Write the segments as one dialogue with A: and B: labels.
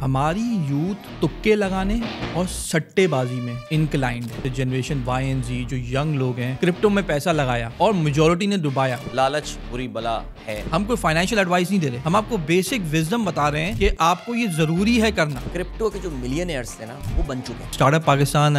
A: हमारी यूथ तुक्के लगाने और सट्टेबाजी में inclined generation Y and Z जो यंग लोग हैं क्रिप्टो में पैसा लगाया और मेजोरिटी ने डुबाया लालच बुरी बला है हम कोई फाइनेंशियल एडवाइस नहीं दे रहे हम आपको बेसिक विजडम बता रहे हैं कि आपको ये जरूरी है करना क्रिप्टो के जो मिलियन थे ना वो बन चुके हैं startup Pakistan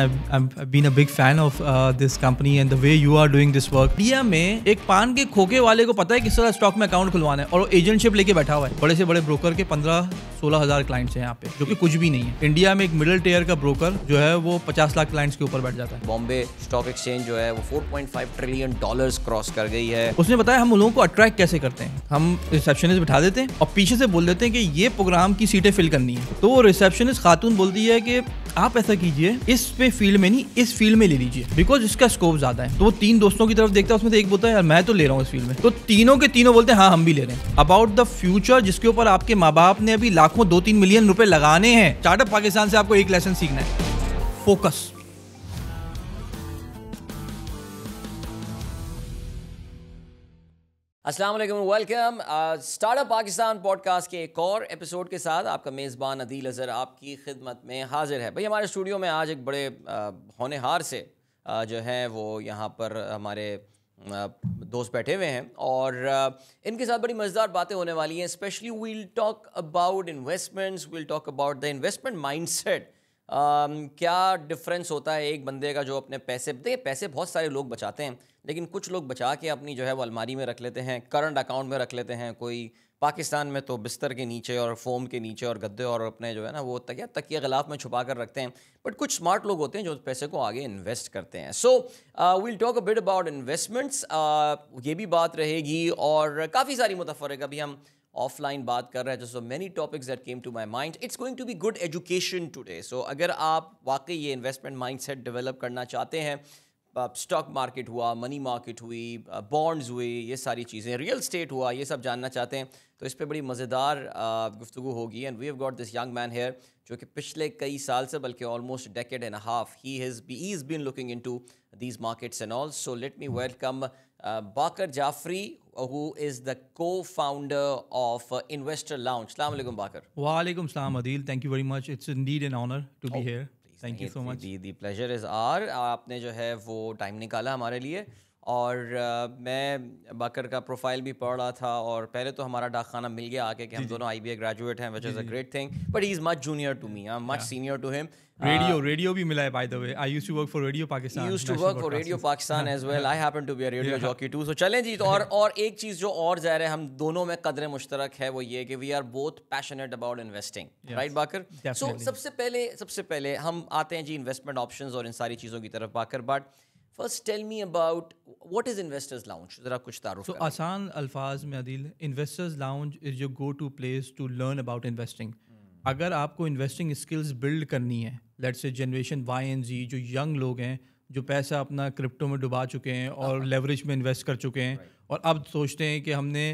A: been a big fan of this company and the way you are doing this work India में एक पान के खोखे वाले को पता है किस तरह स्टॉक में अकाउंट खुलवाना है और एजेंटशिप लेके बैठा हुआ है बड़े से बड़े ब्रोकर के पंद्रह सोलह हजार क्लाइंट्स हैं यहाँ पे जो कि कुछ भी नहीं है इंडिया में एक मिडिल टेयर का ब्रोकर जो है वो पचास लाख क्लाइंट्स के ऊपर बैठ जाता है
B: बॉम्बे स्टॉक एक्सचेंज जो है वो 4.5 ट्रिलियन डॉलर्स क्रॉस कर गई है
A: उसने बताया हम लोगों को अट्रैक्ट कैसे करते हैं हम रिसेप्शनिस्ट बिठा देते हैं और पीछे से बोल देते हैं कि ये प्रोग्राम की सीटें फिल करनी है तो वो रिसेप्शनिस्ट खातून बोलती है कि आप ऐसा कीजिए इस पे फील्ड में नहीं इस फील्ड में ले लीजिए बिकॉज इसका स्कोप ज्यादा है तो वो तीन दोस्तों की तरफ देखता है उसमें से एक बोलता है यार मैं तो ले रहा हूँ इस फील्ड में तो तीनों के तीनों बोलते हैं हाँ हम भी ले रहे हैं अबाउट द फ्यूचर जिसके ऊपर आपके माँ बाप ने अभी लाखों दो तीन मिलियन रुपए पे लगाने हैं स्टार्टअप पाकिस्तान से आपको एक लेसन सीखना है फोकस
B: असलम वेलकम स्टार्टअप पाकिस्तान पॉडकास्ट के एक और एपिसोड के साथ आपका मेज़बान अदील अज़र आपकी खिदमत में हाजिर है भाई हमारे स्टूडियो में आज एक बड़े होनहार से आ, जो है वो यहाँ पर हमारे दोस्त बैठे हुए हैं और इनके साथ बड़ी मज़ेदार बातें होने वाली हैं specially we'll talk about investments we'll talk about the investment set क्या डिफरेंस होता है एक बंदे का जो अपने पैसे देखिए पैसे बहुत सारे लोग बचाते हैं लेकिन कुछ लोग बचा के अपनी जो है वो अलमारी में रख लेते हैं करंट अकाउंट में रख लेते हैं कोई पाकिस्तान में तो बिस्तर के नीचे और फोम के नीचे और गद्दे और अपने जो है ना वो तकिया तकिया गलाफ में छुपा कर रखते हैं बट कुछ स्मार्ट लोग होते हैं जो पैसे को आगे इन्वेस्ट करते हैं so we'll talk a bit about investments ये भी बात रहेगी और काफ़ी सारी मुतफरक अभी हम ऑफलाइन बात कर रहे हैं so many topics that came to my mind it's going to be good education today so अगर आप वाकई ये इन्वेस्टमेंट माइंड सेट डेवलप करना चाहते हैं स्टॉक मार्केट हुआ मनी मार्केट हुई बॉन्ड्स हुई ये सारी चीज़ें रियल स्टेट हुआ ये सब जानना चाहते हैं तो इस पर बड़ी मज़ेदार गुफ्तु होगी and we have got this young man here जो कि पिछले कई साल से बल्कि almost decade and half he has be is been looking into these markets and all so let me welcome Baqar Jafri who is the co founder of investor lounge Baqar
A: वालेकुम सलाम Adeel thank you very much it's indeed an honour to be here thank you so much the
B: the pleasure is our आपने जो है वो time निकाला हमारे लिए और आ, मैं बकर का प्रोफाइल भी पढ़ रहा था और पहले तो हमारा डाक खाना मिल गया आके कि हम दोनों आई बी ए ग्रेजुएट हैं which is a great thing but he is much junior to me I am much senior to him
A: radio radio भी मिला है by the way I used to work for radio Pakistan used to work for radio Pakistan as well I
B: happen to be a radio jockey too so चलें जी तो और और एक चीज़ जो और ज़ाहिर है हम दोनों में कदर मुश्तरक है वो ये कि we are both passionate about investing right Baqar so सबसे पहले सबसे पहले हम आते हैं जी इन्वेस्टमेंट ऑप्शंस और इन सारी चीज़ों की तरफ Baqar but first tell me about what is investors lounge जरा कुछ तारुफ
A: so, आसान अल्फाज में Adeel investors lounge is your go to place to learn about investing अगर आपको इन्वेस्टिंग स्किल्स बिल्ड करनी है लेट से जनरेशन वाई एन जी जो यंग लोग हैं जो पैसा अपना क्रिप्टो में डुबा चुके हैं और लेवरेज हाँ। में इन्वेस्ट कर चुके हैं right. और अब सोचते हैं कि हमने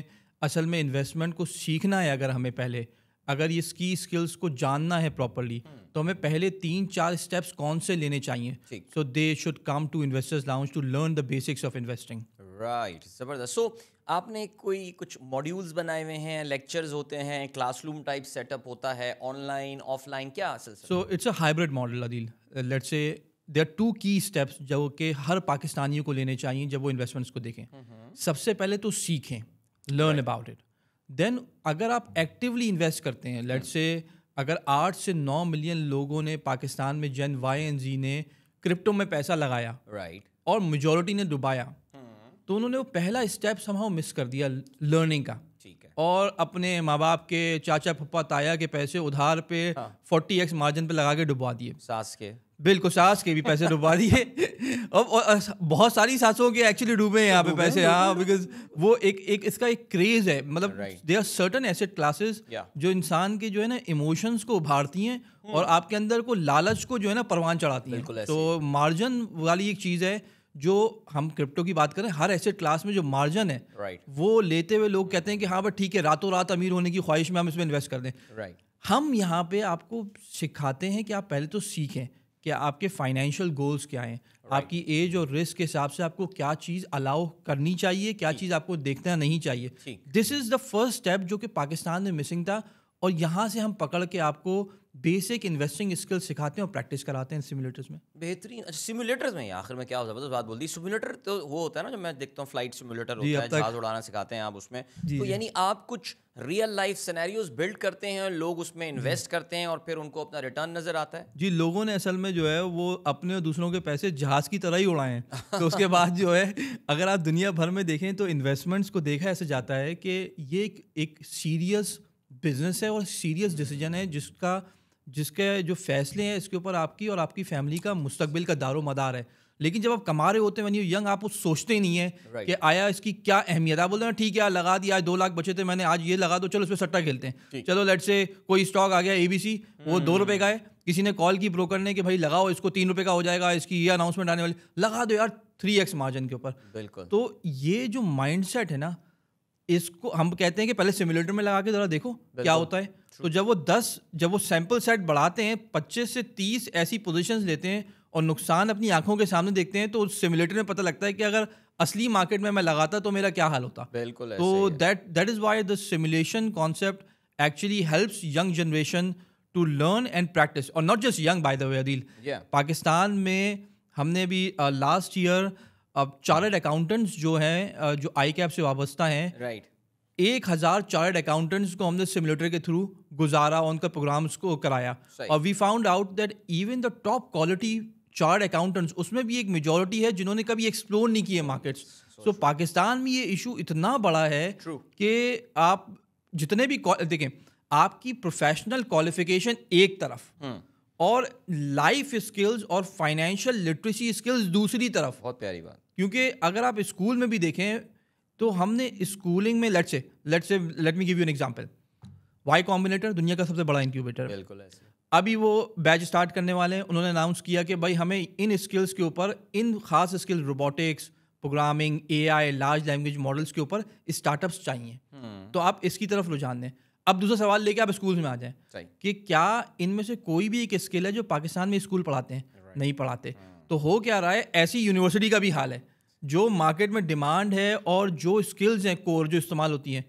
A: असल में इन्वेस्टमेंट को सीखना है अगर हमें पहले अगर ये इसकी स्किल्स को जानना है प्रॉपरली hmm. तो हमें पहले तीन चार स्टेप्स कौन से लेने चाहिए so they should come to investors lounge to learn the basics of investing
B: right जबरदस्त सो आपने कोई कुछ मॉड्यूल्स बनाए हुए हैं लेक्चर्स होते हैं क्लासरूम टाइप सेटअप होता है ऑनलाइन ऑफलाइन क्या so
A: it's a hybrid model Adeel let say are two key steps जो कि हर पाकिस्तानियों को लेने चाहिए जब वो इन्वेस्टमेंट्स को देखें हम्म। सबसे पहले तो सीखें लर्न अबाउट इट देन अगर आप एक्टिवली इन्वेस्ट करते हैं लेट से hmm से अगर आठ से नौ मिलियन लोगों ने पाकिस्तान में जेन वाई एन जी ने क्रिप्टो में पैसा लगाया राइट right. और मेजोरिटी ने डुबाया hmm. तो उन्होंने वो पहला स्टेप समाव मिस कर दिया लर्निंग का ठीक है और अपने माँ बाप के चाचा पप्पा ताया के पैसे उधार पे फोर्टी एक्स मार्जिन पे लगा के डुबा दिए सास के बिल्कुल सास के भी पैसे डुबा दिए अब बहुत सारी सासों के एक्चुअली डूबे हैं यहाँ पे पैसे हाँ बिकॉज वो एक एक इसका एक क्रेज है मतलब they are certain asset classes जो इंसान के जो है ना इमोशंस को उभारती हैं hmm. और आपके अंदर को लालच को जो है ना परवान चढ़ाती हैं तो मार्जिन वाली एक चीज़ है जो हम क्रिप्टो की बात करें हर एसेट क्लास में जो मार्जिन है right. वो लेते हुए लोग कहते हैं कि हाँ भाई ठीक है रातों रात अमीर होने की ख्वाहिश में हम इसमें इन्वेस्ट कर दें right. हम यहाँ पे आपको सिखाते हैं कि आप पहले तो सीखें कि आपके फाइनेंशियल गोल्स क्या हैं right. आपकी एज और रिस्क के हिसाब से आपको क्या चीज़ अलाउ करनी चाहिए क्या चीज़ आपको देखना नहीं चाहिए this is the first step जो कि पाकिस्तान में मिसिंग था और यहाँ से हम पकड़ के आपको बेसिक इन्वेस्टिंग स्किल सिखाते हैं और प्रैक्टिस कराते हैं सिमुलेटर्स में
B: बेहतरीन अच्छा सिमुलेटर्स में आखिर में क्या ज़बरदस्त बात बोल दी सिमुलेटर तो वो होता है ना जो मैं देखता हूँ फ्लाइट सिमुलेटर होता है जहाज उड़ाना सिखाते हैं आप उसमें तो यानी आप कुछ रियल लाइफ सिनेरियोज बिल्ड करते हैं लोग उसमें इन्वेस्ट करते हैं और फिर उनको अपना रिटर्न नजर आता है
A: जी लोगों ने असल में जो है वो अपने और दूसरों के पैसे जहाज की तरह ही उड़ाए हैं तो उसके बाद जो है अगर आप दुनिया भर में देखें तो इन्वेस्टमेंट्स को देखा ऐसे जाता है कि ये एक सीरियस बिजनेस है और सीरियस डिसीजन है जिसका जिसके जो फैसले हैं इसके ऊपर आपकी और आपकी फैमिली का मुस्तबिल का दारो मदार है लेकिन जब आप कमा रहे होते हैं यू यंग आप उस सोचते ही नहीं है right. कि आया इसकी क्या अहमियत आप बोलते हैं ठीक है यार लगा दिया आज दो लाख बचे थे मैंने आज ये लगा दो चलो इस पर सट्टा खेलते हैं चलो लेट से कोई स्टॉक आ गया ए बी सी वो हम्म। दो रुपए का है किसी ने कॉल की ब्रोकर ने कि भाई लगाओ इसको तीन रुपए का हो जाएगा इसकी ये अनाउंसमेंट आने वाली लगा दो यार थ्री एक्स मार्जिन के ऊपर बिल्कुल तो ये जो माइंड है ना इसको हम कहते हैं कि पहले सिम्युलेटर में लगा के जरा देखो क्या होता है तो जब वो दस जब वो सैंपल सेट बढ़ाते हैं पच्चीस से तीस ऐसी पोजिशन लेते हैं और नुकसान अपनी आंखों के सामने देखते हैं तो उस सिम्युलेटर में पता लगता है कि अगर असली मार्केट में मैं लगाता तो मेरा क्या हाल होता बिल्कुल तो that that is why the simulation concept actually helps young generation to learn and practice और not just young by the way Adeel Pakistan में हमने भी लास्ट uh, ईयर अब चार्ट अकाउंटेंट्स जो हैं जो आई कैप से वाबस्ता हैं राइट एक हज़ार चार्टर्ड अकाउंटेंट्स को हमने सिमुलेटर के थ्रू गुजारा उनका प्रोग्राम्स को कराया और we found out that even the top quality chartered accountants उसमें भी एक मेजोरिटी है जिन्होंने कभी एक्सप्लोर नहीं किए मार्केट्स सो पाकिस्तान में ये इशू इतना बड़ा है कि आप जितने भी देखें आपकी प्रोफेशनल क्वालिफिकेशन एक तरफ हम्म। और लाइफ स्किल्स और फाइनेंशियल लिटरेसी स्किल्स दूसरी तरफ बहुत प्यारी बात क्योंकि अगर आप स्कूल में भी देखें तो हमने स्कूलिंग में late say let say let me give you an example Y Combinator दुनिया का सबसे बड़ा इंक्यूबेटर बिल्कुल ऐसे अभी वो बैच स्टार्ट करने वाले हैं उन्होंने अनाउंस किया कि भाई हमें इन स्किल्स के ऊपर इन खास skills robotics programming AI large language models के ऊपर स्टार्टअप्स चाहिए हम्म। तो आप इसकी तरफ रुझान दें अब दूसरा सवाल लेके आप स्कूल में आ जाएं कि क्या इनमें से कोई भी एक स्किल है जो पाकिस्तान में स्कूल पढ़ाते हैं नहीं पढ़ाते हाँ। तो हो क्या रहा है ऐसी यूनिवर्सिटी का भी हाल है जो मार्केट में डिमांड है और जो स्किल्स हैं कोर जो इस्तेमाल होती हैं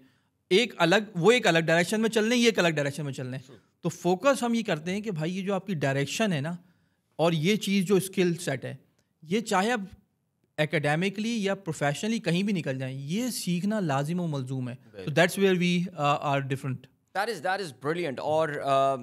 A: एक अलग वो एक अलग डायरेक्शन में चल रहे हैं ये एक अलग डायरेक्शन में चल रहे हैं तो फोकस हम ये करते हैं कि भाई ये जो आपकी डायरेक्शन है ना और ये चीज़ जो स्किल सेट है ये चाहे आप एकेडमिकली या प्रोफेशनली कहीं भी निकल जाएं ये सीखना लाजिम व मलजूम है तो that's where we are different
B: that is that is brilliant और uh,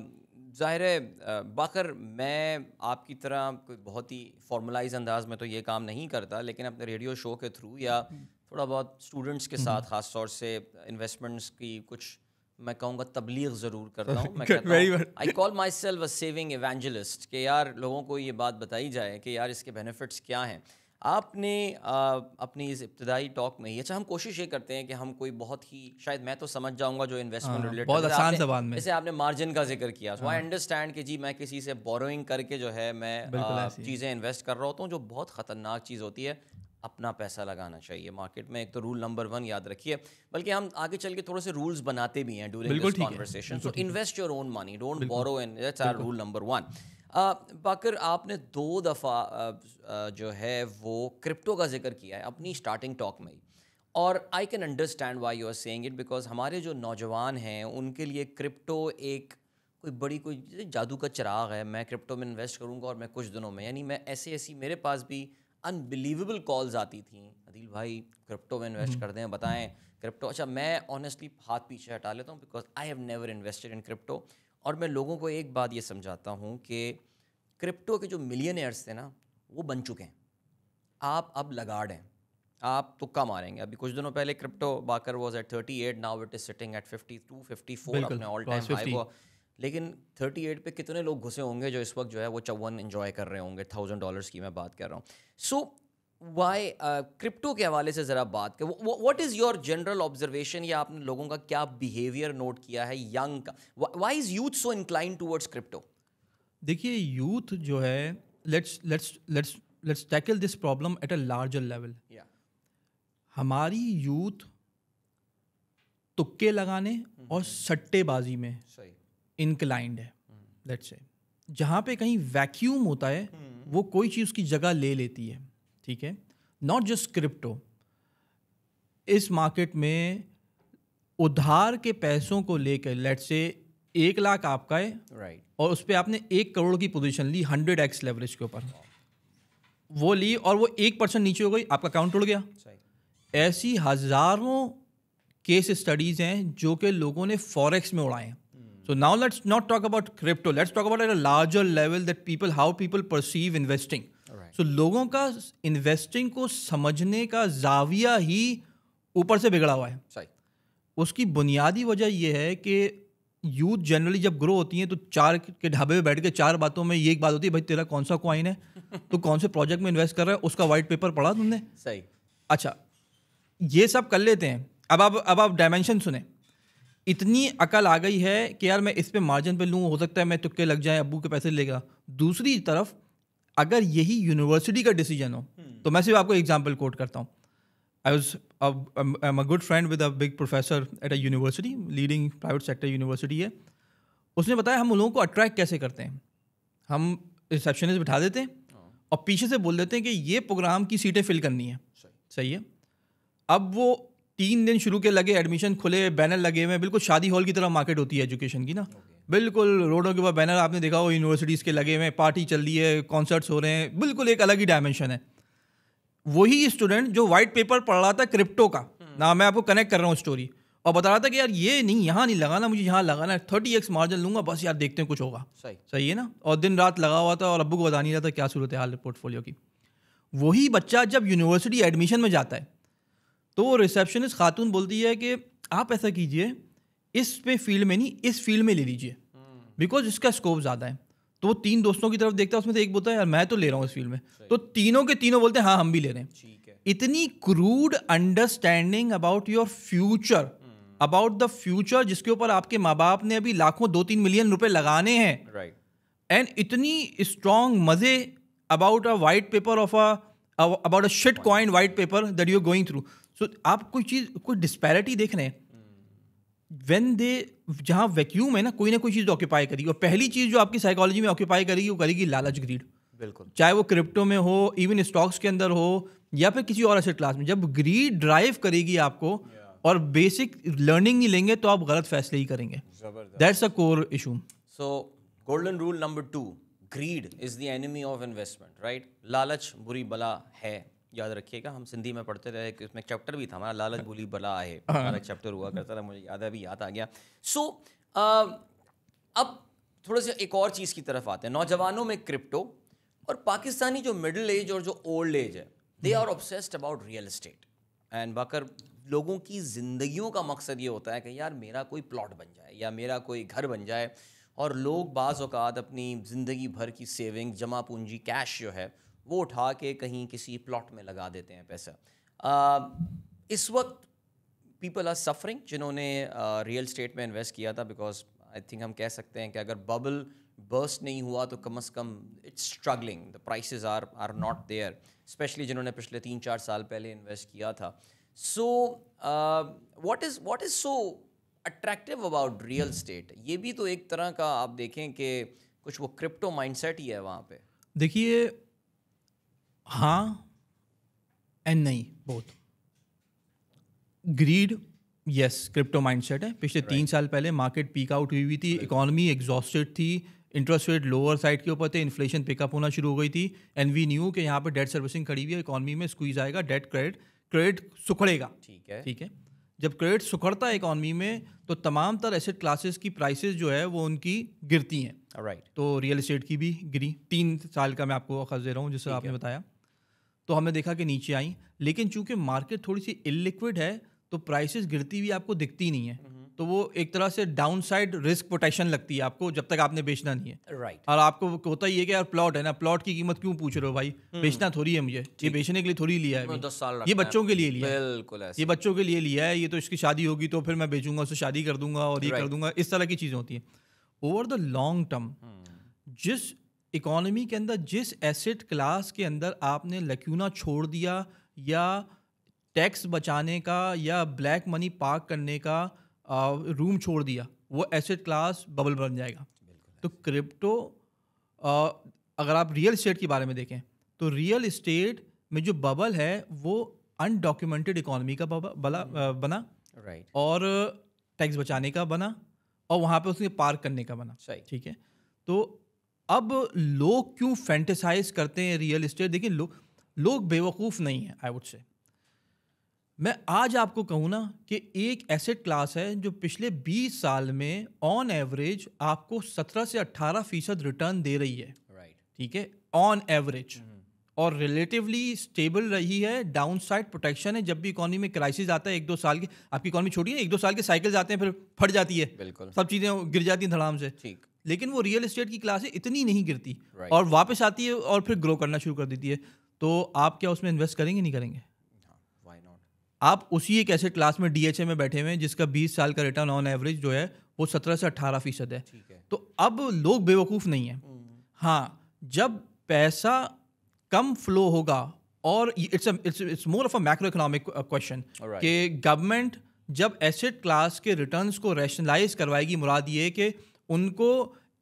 B: ज़ाहिर है बकर मैं आपकी तरह बहुत ही फॉर्मलाइज अंदाज में तो ये काम नहीं करता लेकिन अपने रेडियो शो के थ्रू या हम्म। थोड़ा बहुत स्टूडेंट्स के हम्म। साथ ख़ास तौर से इन्वेस्टमेंट्स की कुछ मैं कहूँगा तबलीग ज़रूर करता हूँ I call myself a saving evangelist कि यार लोगों को ये बात बताई जाए कि यार इसके बेनिफिट्स क्या हैं आपने आ, अपनी इस इब्तदाई टॉक में ही अच्छा हम कोशिश ये करते हैं कि हम कोई बहुत ही शायद मैं तो समझ जाऊंगा जो इन्वेस्टमेंट रिलेटेड हाँ, बहुत आसान जबान में जैसे आपने मार्जिन का जिक्र किया सो आई अंडरस्टैंड कि जी मैं किसी से बोरोइंग करके जो है मैं चीज़ें इन्वेस्ट कर रहा होता हूँ जो बहुत ख़तरनाक चीज़ होती है अपना पैसा लगाना चाहिए मार्केट में एक तो रूल नंबर वन याद रखिए बल्कि हम आगे चल के थोड़े से रूल्स बनाते भी हैं this conversation so invest your own money don't borrow in that's our rule number one Baqar आपने दो दफ़ा जो है वो क्रिप्टो का जिक्र किया है अपनी स्टार्टिंग टॉक में ही और I can understand why you are saying it because हमारे जो नौजवान हैं उनके लिए क्रिप्टो एक कोई बड़ी कोई जादू का चिराग है मैं क्रिप्टो में इन्वेस्ट करूँगा और मैं कुछ दिनों में यानी मैं ऐसे ऐसी मेरे पास भी अनबिलीवेबल कॉल्स आती थी अदिल भाई क्रिप्टो में इन्वेस्ट हम्म। कर दें बताएं क्रिप्टो अच्छा मैं ऑनेस्टली हाथ पीछे हटा लेता हूँ because I have never invested in crypto और मैं लोगों को एक बात ये समझाता हूँ कि क्रिप्टो के जो मिलियनर्स थे ना वो बन चुके हैं आप अब लगाड़ हैं आप तुक्का मारेंगे अभी कुछ दिनों पहले crypto Baqar was at at now it is sitting at fifty four अपने ऑल टाइम हाई को लेकिन एट पर कितने लोग घुसे होंगे जो इस वक्त जो है वो चौवन इन्जॉय कर रहे होंगे थाउजेंड डॉलर्स की मैं बात कर रहा हूँ so so, why crypto uh, के हवाले से ज़रा बात करें what is your general observation या आपने लोगों का क्या बिहेवियर नोट किया है यंग का why is youth so incline towards
A: crypto देखिए यूथ जो है let's let's let's let's tackle this problem at a larger level हमारी यूथ तुक्के लगाने हम्म। और सट्टेबाजी में इनक्लाइंड है लेट्स हम्म। से जहाँ पे कहीं वैक्यूम होता है हम्म। वो कोई चीज़ उसकी जगह ले लेती है ठीक है नॉट जस्ट क्रिप्टो इस मार्केट में उधार के पैसों को लेकर लेट से एक लाख आपका है राइट right. और उस पर आपने एक करोड़ की पोजीशन ली हंड्रेड एक्स लेवरेज के ऊपर वो ली और वो एक परसेंट नीचे हो गई आपका अकाउंट टूट गया ऐसी हजारों केस स्टडीज हैं जो कि लोगों ने फॉरेक्स में उड़ाए so now let's not talk about crypto let's talk about at a larger level that people how people perceive investing so so, लोगों का इन्वेस्टिंग को समझने का जाविया ही ऊपर से बिगड़ा हुआ है सही उसकी बुनियादी वजह यह है कि यूथ जनरली जब ग्रो होती है तो चार के ढाबे पे बैठ के चार बातों में ये एक बात होती है भाई तेरा कौन सा क्वाइन है तो कौन से प्रोजेक्ट में इन्वेस्ट कर रहा है उसका वाइट पेपर पढ़ा तुमने सही अच्छा ये सब कर लेते हैं अब आप अब आप डायमेंशन सुने इतनी अकल आ गई है कि यार मैं इस पे मार्जिन पे लूँ हो सकता है मैं तुक्के लग जाए अबू के पैसे लेगा दूसरी तरफ अगर यही यूनिवर्सिटी का डिसीजन हो hmm. तो मैं सिर्फ आपको एग्जाम्पल कोट करता हूँ I was um a good friend with a big professor at a university leading private sector university है उसने बताया हम उन लोगों को अट्रैक्ट कैसे करते हैं हम रिसेप्शनिस्ट बिठा देते हैं हाँ। और पीछे से बोल देते हैं कि ये प्रोग्राम की सीटें फिल करनी है सही है अब वो तीन दिन शुरू के लगे एडमिशन खुले बैनर लगे हुए बिल्कुल शादी हॉल की तरह मार्केट होती है एजुकेशन की ना okay. बिल्कुल रोडों के ऊपर बैनर आपने देखा हो यूनिवर्सिटीज़ के लगे हुए पार्टी चल रही है कॉन्सर्ट्स हो रहे हैं बिल्कुल एक अलग ही डायमेंशन है वही स्टूडेंट जो वाइट पेपर पढ़ रहा था क्रिप्टो का हम्म। ना मैं आपको कनेक्ट कर रहा हूँ स्टोरी और बता रहा था कि यार ये नहीं यहाँ नहीं लगाना मुझे यहाँ लगाना है थर्टी एक्स मार्जिन लूंगा बस यार देखते हैं कुछ होगा सही सही है ना और दिन रात लगा हुआ था और अबू को बता नहीं रहा था क्या सूरत हाल पोर्टफोलियो की वही बच्चा जब यूनिवर्सिटी एडमिशन में जाता है तो वो रिसेप्शनिस्ट खातून बोलती है कि आप ऐसा कीजिए इस पे फील्ड में नहीं इस फील्ड में ले लीजिए बिकॉज इसका स्कोप ज़्यादा है तो वो तीन दोस्तों की तरफ देखता है उसमें से एक बोलता है यार मैं तो ले रहा हूँ इस फील्ड में तो तीनों के तीनों बोलते हैं हाँ हम भी ले रहे हैं इतनी crude understanding about your future about the future जिसके ऊपर आपके माँ बाप ने अभी लाखों दो तीन मिलियन रुपए लगाने हैं एंड इतनी स्ट्रॉन्ग मजे about a white paper of a about a shit coin white paper that you going through so आप कोई चीज़ कोई डिस्पैरिटी देख रहे हैं वेन दे जहाँ वैक्यूम है ना कोई ना कोई चीज़ ऑक्यूपाई करेगी और पहली चीज़ जो आपकी साइकोलॉजी में ऑक्यूपाई करेगी वो करेगी लालच ग्रीड बिल्कुल चाहे वो क्रिप्टो में हो इवन स्टॉक्स के अंदर हो या फिर किसी और ऐसे क्लास में जब ग्रीड ड्राइव करेगी आपको और बेसिक लर्निंग नहीं लेंगे तो आप गलत फैसले ही करेंगे that's a core issue
B: so golden rule number two greed is the enemy of investment right लालच बुरी बला है याद रखिएगा हम सिंधी में पढ़ते रहे उसमें चैप्टर भी था हमारा लालच भूली बला है हाँ। हमारा चैप्टर हुआ करता था मुझे याद अभी याद आ गया सो so, अब थोड़े से एक और चीज़ की तरफ आते हैं नौजवानों में क्रिप्टो और पाकिस्तानी जो मिडिल एज और जो ओल्ड एज है they are obsessed about real estate and Baqar लोगों की ज़िंदगियों का मकसद ये होता है कि यार मेरा कोई प्लॉट बन जाए या मेरा कोई घर बन जाए और लोग बाज़ अवत अपनी ज़िंदगी भर की सेविंग जमा पूंजी कैश जो है वो उठा के कहीं किसी प्लॉट में लगा देते हैं पैसा आ, इस वक्त पीपल आर सफरिंग जिन्होंने रियल स्टेट में इन्वेस्ट किया था बिकॉज आई थिंक हम कह सकते हैं कि अगर बबल बर्स्ट नहीं हुआ तो कम अज़ कम it's struggling the price are are not there specially जिन्होंने पिछले तीन चार साल पहले इन्वेस्ट किया था so what is what is so attractive about real estate ये भी तो एक तरह का आप देखें कि कुछ वो क्रिप्टो माइंडसेट ही है वहाँ पे
A: देखिए हाँ एंड नहीं बहुत ग्रीड यस क्रिप्टो माइंडसेट है पिछले right. तीन साल पहले मार्केट पीक आउट हुई हुई थी इकोनॉमी एग्जॉस्टेड थी इंटरेस्ट रेट लोअर साइड के ऊपर थे इन्फ्लेशन पिकअप होना शुरू हो गई थी एंड वी न्यू कि यहाँ पर डेट सर्विसिंग खड़ी हुई है इकोनॉमी में स्क्वीज आएगा डेट क्रेडिट क्रेडिट सुखड़ेगा ठीक है ठीक है जब क्रेडिट सुखड़ता है इकोनॉमी में तो तमाम तर एसेट क्लासेस की प्राइसेस जो है वो उनकी गिरती हैं राइट right. तो रियल इस्टेट की भी गिरी तीन साल का मैं आपको अखज दे रहा हूँ जिससे आपने है. बताया तो हमने देखा कि नीचे आई लेकिन चूंकि मार्केट थोड़ी सी इलिक्विड है तो प्राइसेस गिरती हुई आपको दिखती नहीं है हम्म। तो वो एक तरह से डाउन साइड रिस्क प्रोटेक्शन लगती है आपको जब तक आपने बेचना नहीं है राइट right. और आपको होता ही है कि यार प्लॉट है ना प्लॉट की कीमत क्यों पूछ रहे हो भाई हम्म। बेचना थोड़ी है मुझे ये बेचने के लिए थोड़ी लिया है दस साल ये बच्चों के लिए लिया बिल्कुल ये बच्चों के लिए लिया है ये तो इसकी शादी होगी तो फिर मैं बेचूंगा उससे शादी कर दूंगा और ये कर दूंगा इस तरह की चीज़ें होती है ओवर द लॉन्ग टर्म जिस इकोनॉमी के अंदर जिस एसेट क्लास के अंदर आपने लक्यूना छोड़ दिया या टैक्स बचाने का या ब्लैक मनी पार्क करने का रूम छोड़ दिया वो एसेट क्लास बबल बन जाएगा तो क्रिप्टो अगर आप रियल इस्टेट के बारे में देखें तो रियल इस्टेट में जो बबल है वो अनडॉक्यूमेंटेड इकोनॉमी का बला हम्म। बना राइट और टैक्स बचाने का बना और वहाँ पे उसने पार्क करने का बना सही ठीक है तो अब लोग क्यों फैंटिसाइज करते हैं रियल इस्टेट देखिए लो, लोग बेवकूफ़ नहीं हैं आई वुड से मैं आज आपको कहूँ ना कि एक एसेट क्लास है जो पिछले 20 साल में ऑन एवरेज आपको 17 से 18 फीसद रिटर्न दे रही है राइट ठीक है ऑन एवरेज mm-hmm. और रिलेटिवली स्टेबल रही है डाउन साइड प्रोटेक्शन है जब भी इकोनॉमी में क्राइसिस आता है एक दो साल की आपकी इकोनॉमी छोटी है एक दो साल के साइकिल आते हैं फिर फट जाती है बिल्कुल सब चीज़ें गिर जाती हैं धड़ाम से ठीक लेकिन वो रियल इस्टेट की क्लासें इतनी नहीं गिरती right. और वापस आती है और फिर ग्रो करना शुरू कर देती है तो आप क्या उसमें इन्वेस्ट करेंगे नहीं करेंगे हाँ, आप उसी एक ऐसे क्लास में डीएचए में बैठे हुए हैं जिसका 20 साल का रिटर्न ऑन एवरेज जो है वो 17 से 18 फीसद है।, है तो अब लोग बेवकूफ़ नहीं है हम्म। हाँ जब पैसा कम फ्लो होगा और it's it's more of a macro economic question कि गवर्नमेंट जब एसेट क्लास के रिटर्न्स को रैशनलाइज करवाएगी मुराद ये कि उनको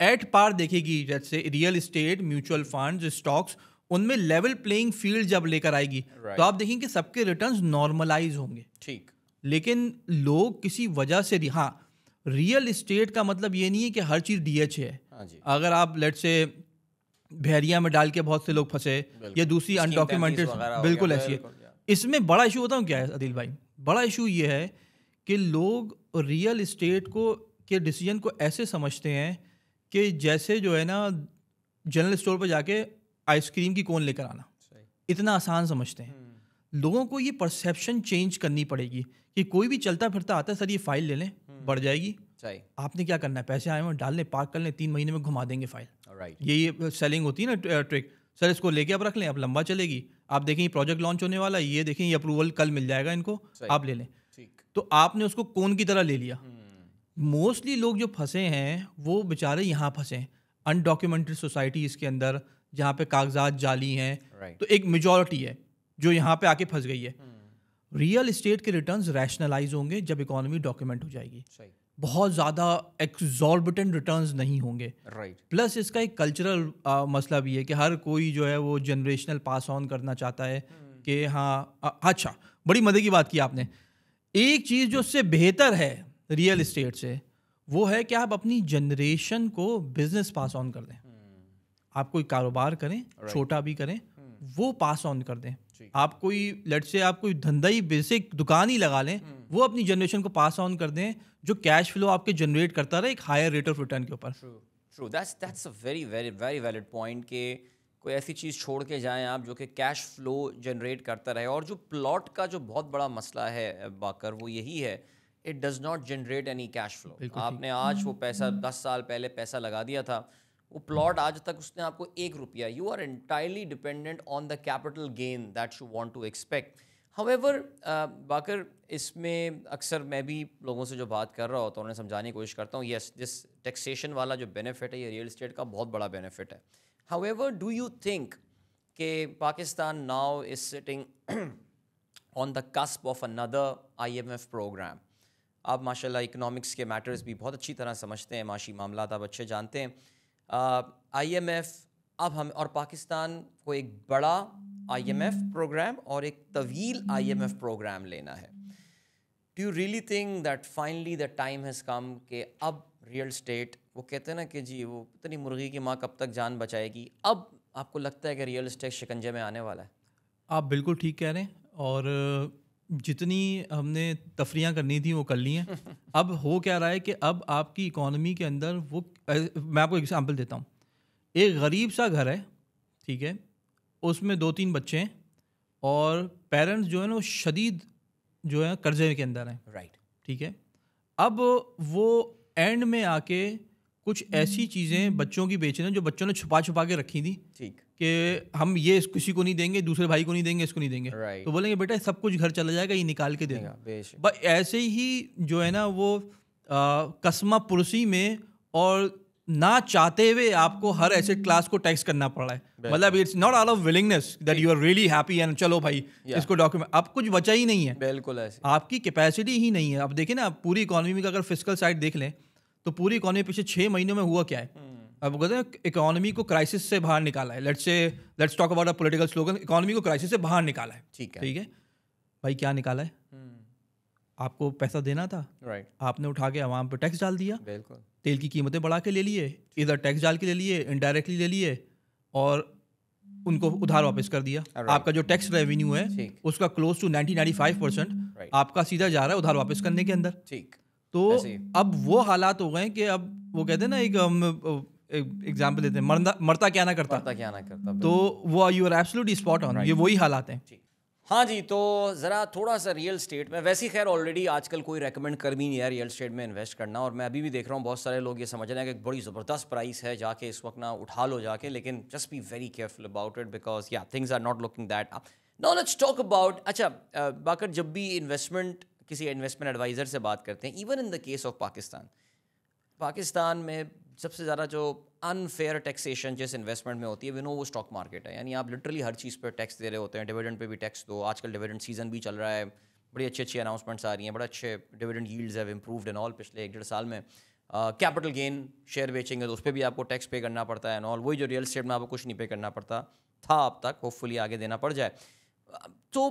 A: एट पार देखेगी जैसे real estate mutual fund stocks उनमें लेवल प्लेइंग फील्ड जब लेकर आएगी तो right. तो आप देखेंगे सबके रिटर्न्स नॉर्मलाइज होंगे ठीक लेकिन लोग किसी वजह से हाँ रियल इस्टेट का मतलब ये नहीं है कि हर चीज़ डीएच है हाँ अगर आप लेट से भैरिया में डाल के बहुत से लोग फंसे या दूसरी अनडॉक्यूमेंटेड बिल्कुल ऐसी है इसमें बड़ा इशू होता हूँ क्या है अदिल भाई बड़ा इशू ये है कि लोग रियल इस्टेट को के डिसीजन को ऐसे समझते हैं कि जैसे जो है ना जनरल स्टोर पर जाके आइसक्रीम की कौन लेकर आना इतना आसान समझते हैं हम्म। लोगों को ये परसेप्शन चेंज करनी पड़ेगी कि कोई भी चलता फिरता आता है सर ये फाइल ले लें हम्म। बढ़ जाएगी आपने क्या करना है पैसे आए हैं डाल लें पार्क कर लें तीन महीने में घुमा देंगे
B: फाइल
A: ये सेलिंग होती है ना ट्रिक सर इसको लेके आप रख लें अब लंबा चलेगी आप देखें प्रोजेक्ट लॉन्च होने वाला ये देखें ये अप्रूवल कल मिल जाएगा इनको आप ले लें तो आपने उसको कौन की तरह ले लिया हम्म। मोस्टली लोग जो फंसे हैं वो बेचारे यहाँ फंसे हैं अनडॉक्यूमेंटेड सोसाइटी के अंदर जहाँ पे कागजात जाली हैं right. तो एक मेजोरिटी है जो यहाँ पे आके फंस गई है रियल hmm. इस्टेट के रिटर्न रैशनलाइज होंगे जब इकोनॉमी डॉक्यूमेंट हो जाएगी सही. बहुत ज़्यादा एक्जॉर्बिटेंट रिटर्न्स नहीं होंगे राइट right. प्लस इसका एक कल्चरल मसला भी है कि हर कोई जो है वो जनरेशनल पास ऑन करना चाहता है hmm. कि हाँ अच्छा बड़ी मज़े की बात की आपने एक चीज़ जो उससे बेहतर है रियल इस्टेट से वो है कि आप अपनी जनरेशन को बिजनेस पास ऑन कर दें हम्म। आप कोई कारोबार करें छोटा भी करें हम्म। वो पास ऑन कर दें आप कोई लट से आप कोई धंधा ही बेसिक दुकान ही लगा लें हम्म। वो अपनी जनरेशन को पास ऑन कर दें जो कैश फ्लो आपके जनरेट करता रहे एक हायर रेट ऑफ रिटर्न के ऊपर
B: true that's that's a very very very valid point के कोई ऐसी चीज़ छोड़ के जाएं आप जो कि कैश फ्लो जनरेट करता रहे और जो प्लॉट का जो बहुत बड़ा मसला है बाकर वो यही है it does not generate any cash flow आपने आज वो पैसा दस साल पहले पैसा लगा दिया था वो प्लॉट आज तक उसने आपको एक रुपया you are entirely dependent on the capital gain that you want to expect however Baqar इसमें अक्सर मैं भी लोगों से जो बात कर रहा होता तो उन्हें समझाने की कोशिश करता हूँ येस दिस टैक्सेशन वाला जो बेनिफिट है ये रियल इस्टेट का बहुत बड़ा बेनिफिट है हावेवर डू यू थिंक के Pakistan now is sitting on the cusp of another I M F programme आप माशाल्लाह इकोनॉमिक्स के मैटर्स भी बहुत अच्छी तरह समझते हैं माशी मामला आप अच्छे जानते हैं आई एम एफ़ अब हम और पाकिस्तान को एक बड़ा आई एम एफ़ प्रोग्राम और एक तवील आई एम एफ़ प्रोग्राम लेना है do you really think that finally the time has come कि अब रियल स्टेट वो कहते हैं ना कि जी वो इतनी मुर्गी की माँ कब तक जान बचाएगी अब आपको लगता है कि रियल स्टेट शिकंजे में आने वाला है
A: आप बिल्कुल ठीक कह रहे हैं और जितनी हमने तफरियाँ करनी थी वो कर ली हैं अब हो क्या रहा है कि अब आपकी इकोनॉमी के अंदर वो मैं आपको एग्जांपल देता हूँ एक गरीब सा घर है ठीक है उसमें दो तीन बच्चे हैं और पेरेंट्स जो है ना वो शदीद जो है कर्जे के अंदर हैं राइट ठीक है अब वो एंड में आके कुछ ऐसी हम्म। चीज़ें बच्चों की बेचना जो बच्चों ने छुपा छुपा के रखी थी ठीक कि हम ये किसी को नहीं देंगे दूसरे भाई को नहीं देंगे इसको नहीं देंगे तो बोलेंगे बेटा सब कुछ घर चला जाएगा ये निकाल के देंगे हाँ, बट ऐसे ही जो है ना वो कस्मा पुरसी में और ना चाहते हुए आपको हर ऐसे क्लास को टैक्स करना पड़ रहा है मतलब it's not all of willingness that you are really happy and चलो भाई इसको डॉक्यूमेंट अब कुछ बचा ही नहीं है बिल्कुल ऐसे आपकी कैपेसिटी ही नहीं है अब देखिए ना पूरी इकोनॉमी का अगर फिजिकल साइड देख लें तो पूरी इकोनॉमी पिछले छः महीनों में हुआ क्या है अब कहते हैं इकोनॉमी को क्राइसिस से बाहर निकाला है let's say let's talk about a political slogan economy को क्राइसिस से बाहर निकाला है ठीक है ठीक है भाई क्या निकाला है आपको पैसा देना था राइट right. आपने उठा के आवाम पर टैक्स डाल दिया बिल्कुल तेल की कीमतें बढ़ा के ले लिए इधर टैक्स डाल के ले लिए इनडायरेक्टली ले लिए और उनको उधार वापस कर दिया right. आपका जो टैक्स रेवेन्यू है उसका close to ninety ninety five percent आपका सीधा जा रहा है उधार वापस करने के अंदर ठीक तो अब वो हालात हो गए कि अब वो कहते हैं ना एक हम एग्जाम्पल देते हैं मरना मरता क्या ना करता मरता क्या ना करता तो वो you are absolutely spot on ये वही हालात हैं
B: हाँ जी तो ज़रा थोड़ा सा रियल स्टेट में वैसे खैर ऑलरेडी आजकल कोई रेकमेंड कर भी नहीं है रियल स्टेट में इन्वेस्ट करना और मैं अभी भी देख रहा हूँ बहुत सारे लोग ये समझ रहे हैं कि बड़ी ज़बरदस्त प्राइस है जाके इस वक्त ना उठा लो जाके लेकिन just be very careful about it because या things are not looking that up let's talk about अच्छा बाकर जब भी इन्वेस्टमेंट किसी इन्वेस्टमेंट एडवाइज़र से बात करते हैं even in the case of Pakistan Pakistan में सबसे ज़्यादा जो अनफेयर टैक्सेशन जिस इन्वेस्टमेंट में होती है विनो वो स्टॉक मार्केट है यानी आप लिटरली हर चीज़ पर टैक्स दे रहे होते हैं डिविडेंड पे भी टैक्स दो आजकल डिविडेंड सीजन भी चल रहा है बड़ी अच्छी अच्छी अनाउंसमेंट्स आ रही हैं बड़े अच्छे dividend yields have improved and all पिछले एक डेढ़ साल में कैपिटल गेन शेयर बेचेंगे तो उस पर भी आपको टैक्स पे करना पड़ता है एंड ऑल वही जो रियल स्टेट में आपको कुछ नहीं पे करना पड़ता था अब तक होपफुली आगे देना पड़ जाए तो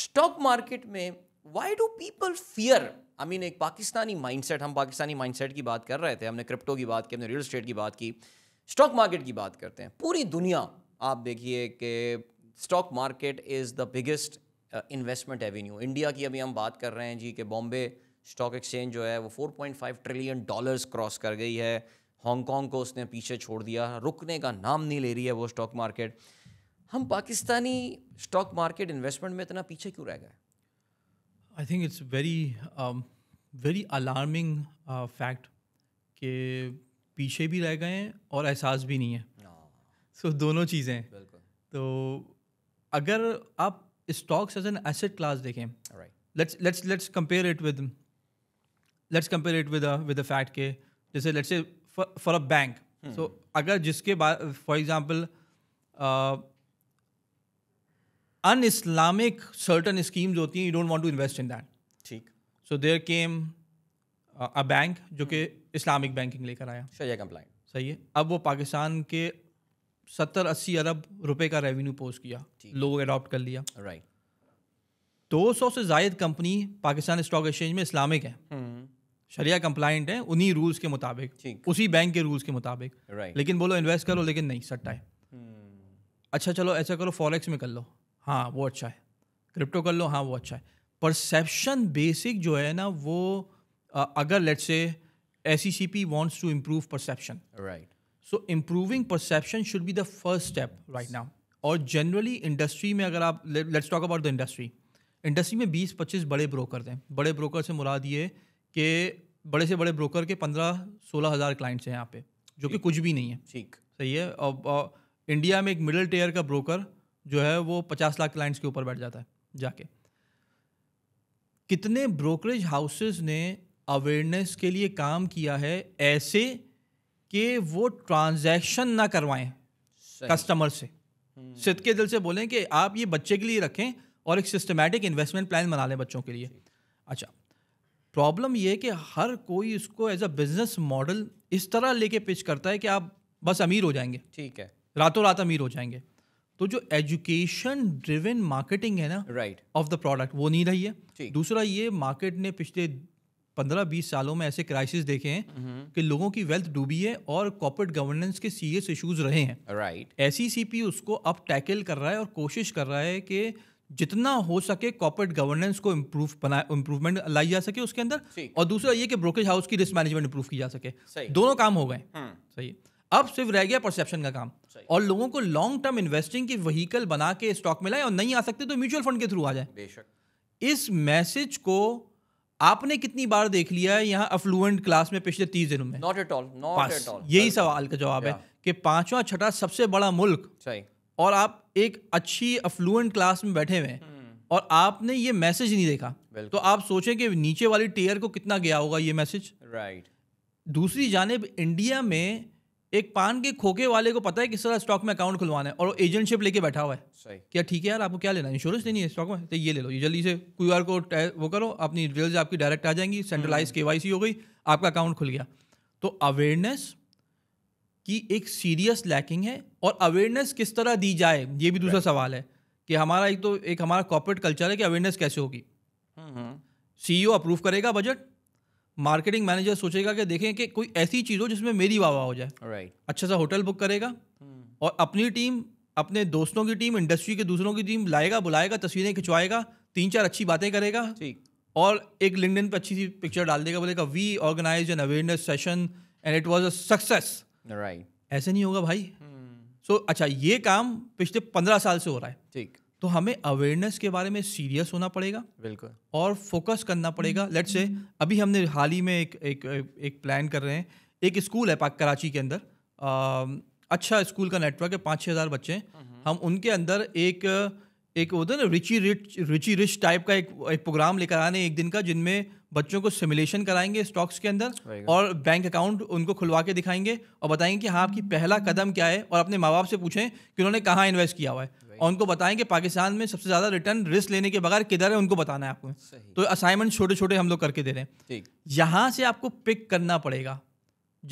B: स्टॉक मार्केट में why do people fear I mean एक पाकिस्तानी माइंडसेट हम पाकिस्तानी माइंडसेट की बात कर रहे थे हमने क्रिप्टो की बात की हमने रियल स्टेट की बात की स्टॉक मार्केट की बात करते हैं पूरी दुनिया आप देखिए कि stock market is the biggest investment avenue India की अभी हम बात कर रहे हैं जी कि बॉम्बे स्टॉक एक्सचेंज जो है वो 4.5 ट्रिलियन डॉलर्स क्रॉस कर गई है हांगकॉन्ग को उसने पीछे छोड़ दिया रुकने का नाम नहीं ले रही है वो स्टॉक मार्केट
A: हम पाकिस्तानी
B: स्टॉक मार्केट इन्वेस्टमेंट में इतना पीछे क्यों रह गए
A: I think it's very very alarming fact के पीछे भी रह गए हैं और एहसास भी नहीं है सो हाँ। no. so, दोनों चीज़ें हैं तो अगर आप stocks as an asset class देखें compare it with let's compare it with with fact के जैसे let's for a bank so अगर जिसके बाद for example un-Islamic certain schemes होती हैं you don't want to invest in that ठीक so there came a bank जो कि इस्लामिक बैंकिंग लेकर आया शरिया कंप्लाइंट सही है अब वो पाकिस्तान के सत्तर अस्सी अरब रुपए का रेवेन्यू पोस्ट किया लोग अडॉप्ट कर लिया राइट दो सौ से जायद कंपनी पाकिस्तान स्टॉक एक्सचेंज में इस्लामिक है हम्म। शरिया कंप्लाइंट है उन्हीं रूल्स के मुताबिक उसी बैंक के रूल्स के मुताबिक लेकिन बोलो इन्वेस्ट करो लेकिन नहीं सट्टा है हम्म। अच्छा चलो ऐसा करो फॉरेक्स में कर लो हाँ वो अच्छा है क्रिप्टो कर लो हाँ वो अच्छा है परसेप्शन बेसिक जो है ना वो अगर let's say S C P wants to improve perception right so improving perception should be the first step right now और जनरली इंडस्ट्री में अगर आप let's talk about the industry industry में 20-25 बड़े ब्रोकर हैं बड़े ब्रोकर से मुराद ये कि बड़े से बड़े ब्रोकर के 15-16 हज़ार क्लाइंट्स हैं यहाँ पे जो कि कुछ भी नहीं है ठीक सही है और, इंडिया में एक मिडिल टेयर का ब्रोकर जो है वो पचास लाख क्लाइंट्स के ऊपर बैठ जाता है जाके कितने ब्रोकरेज हाउसेस ने अवेयरनेस के लिए काम किया है ऐसे कि वो ट्रांजैक्शन ना करवाएं कस्टमर से हम्म। सिद्ध के दिल से बोलें कि आप ये बच्चे के लिए रखें और एक सिस्टमेटिक इन्वेस्टमेंट प्लान बना लें बच्चों के लिए अच्छा प्रॉब्लम ये कि हर कोई इसको एज अ बिजनेस मॉडल इस तरह लेके पिच करता है कि आप बस अमीर हो जाएंगे ठीक है रातों रात अमीर हो जाएंगे तो जो एजुकेशन ड्रिवन मार्केटिंग है ना राइट ऑफ द प्रोडक्ट वो नहीं रही है दूसरा ये मार्केट ने पिछले पंद्रह बीस सालों में ऐसे क्राइसिस देखे हैं हम्म। कि लोगों की वेल्थ डूबी है और कॉर्पोरेट गवर्नेंस के सीरियस इश्यूज रहे हैं राइट एस e उसको अब टैकल कर रहा है और कोशिश कर रहा है कि जितना हो सके कॉर्पोरेट गवर्नेंस को इम्प्रूव बनाए इम्प्रूवमेंट लाई जा सके उसके अंदर और दूसरा ये कि ब्रोकेज हाउस की रिस्क मैनेजमेंट इंप्रूव की जा सके दोनों काम हो गए हम्म। सही है अब सिर्फ रह गया परसेप्शन का काम और लोगों को लॉन्ग टर्म इन्वेस्टिंग की वहीकल बना के स्टॉक में लाए और नहीं आ सकते तो म्यूचुअल फंड के थ्रू आ जाए बेशक इस मैसेज को आपने कितनी बार देख लिया है यहाँ अफ्लुएंट क्लास में पिछले तीस दिनों में not at all not at all यही सवाल का जवाब है कि पांचवा छठा सबसे बड़ा मुल्क और आप एक अच्छी अफ्लुएंट क्लास में बैठे हुए हम्म। और आपने ये मैसेज नहीं देखा तो आप सोचें कि नीचे वाली टीयर को कितना गया होगा ये मैसेज राइट दूसरी जानब इंडिया में एक पान के खोखे वाले को पता है किस तरह स्टॉक में अकाउंट खुलवाना है और वो एजेंटशिप लेके बैठा हुआ है सही क्या ठीक है यार आपको क्या लेना है इंश्योरेंस लेनी है स्टॉक में तो ये ले लो ये जल्दी से क्यू आर कोड वो करो अपनी डिटेल्स आपकी डायरेक्ट आ जाएंगी सेंट्रलाइज हम्म। के हो गई आपका अकाउंट खुल गया तो अवेयरनेस की एक सीरियस लैकिंग है और अवेयरनेस किस तरह दी जाए ये भी दूसरा सवाल है कि हमारा एक तो एक हमारा कॉर्पोरेट कल्चर है कि अवेयरनेस कैसे होगी CEO hmm, approve hmm. e करेगा बजट मार्केटिंग मैनेजर सोचेगा कि देखें कि कोई ऐसी चीज़ हो जिसमें मेरी वाह हो जाए राइट right. अच्छा सा होटल बुक करेगा hmm. और अपनी टीम अपने दोस्तों की टीम इंडस्ट्री के दूसरों की टीम लाएगा बुलाएगा तस्वीरें खिंचवाएगा तीन चार अच्छी बातें करेगा ठीक और एक लिंकडिन पे अच्छी सी पिक्चर डाल देगा बोलेगा we organize an awareness session and it was a success right ऐसे नहीं होगा भाई सो hmm. so, अच्छा ये काम पिछले पंद्रह साल से हो रहा है ठीक तो हमें अवेयरनेस के बारे में सीरियस होना पड़ेगा बिल्कुल और फोकस करना पड़ेगा लेट से अभी हमने हाल ही में एक एक एक प्लान कर रहे हैं एक स्कूल है पाक कराची के अंदर आ, अच्छा स्कूल का नेटवर्क है पाँच छः हज़ार बच्चे हैं हम्म। हम उनके अंदर एक एक होता है ना Richie Rich Richie Rich type का एक, एक प्रोग्राम लेकर आने एक दिन का जिनमें बच्चों को सिमुलेशन कराएंगे स्टॉक्स के अंदर और बैंक अकाउंट उनको खुलवा के दिखाएंगे और बताएंगे कि हाँ आपकी पहला कदम क्या है और अपने माँ बाप से पूछें कि उन्होंने कहाँ इन्वेस्ट किया हुआ है और उनको बताएं कि पाकिस्तान में सबसे ज़्यादा रिटर्न रिस्क लेने के बगैर किधर है उनको बताना है आपको तो असाइनमेंट छोटे छोटे हम लोग करके दे रहे हैं यहाँ से आपको पिक करना पड़ेगा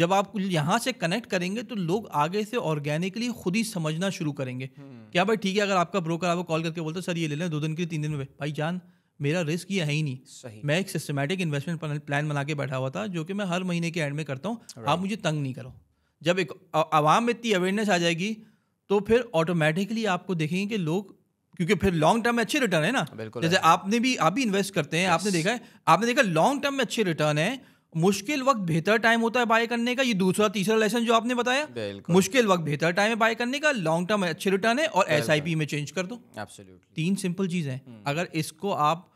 A: जब आप यहाँ से कनेक्ट करेंगे तो लोग आगे से ऑर्गेनिकली खुद ही समझना शुरू करेंगे हम्म। क्या भाई ठीक है अगर आपका ब्रोकर आपको कॉल करके बोलता सर ये ले लें दो दिन के तीन दिन में भाई जान मेरा रिस्क ये है ही नहीं सही मैं एक सिस्टमेटिक इन्वेस्टमेंट प्लान बना के बैठा हुआ था जो कि मैं हर महीने के एंड में करता हूँ आप मुझे तंग नहीं करो जब एक आवाम में इतनी अवेयरनेस आ जाएगी तो फिर ऑटोमेटिकली आपको देखेंगे कि लोग क्योंकि फिर लॉन्ग टर्म में अच्छे रिटर्न है ना बिल्कुल जैसे आपने भी आप भी इन्वेस्ट करते हैं आपने देखा है आपने देखा लॉन्ग टर्म में अच्छे रिटर्न है मुश्किल वक्त बेहतर टाइम होता है बाय करने का ये दूसरा तीसरा लेसन जो आपने बताया मुश्किल वक्त बेहतर टाइम है बाय करने का लॉन्ग टर्म अच्छे रिटर्न है और एस में चेंज कर दो तीन सिंपल चीज है अगर इसको आप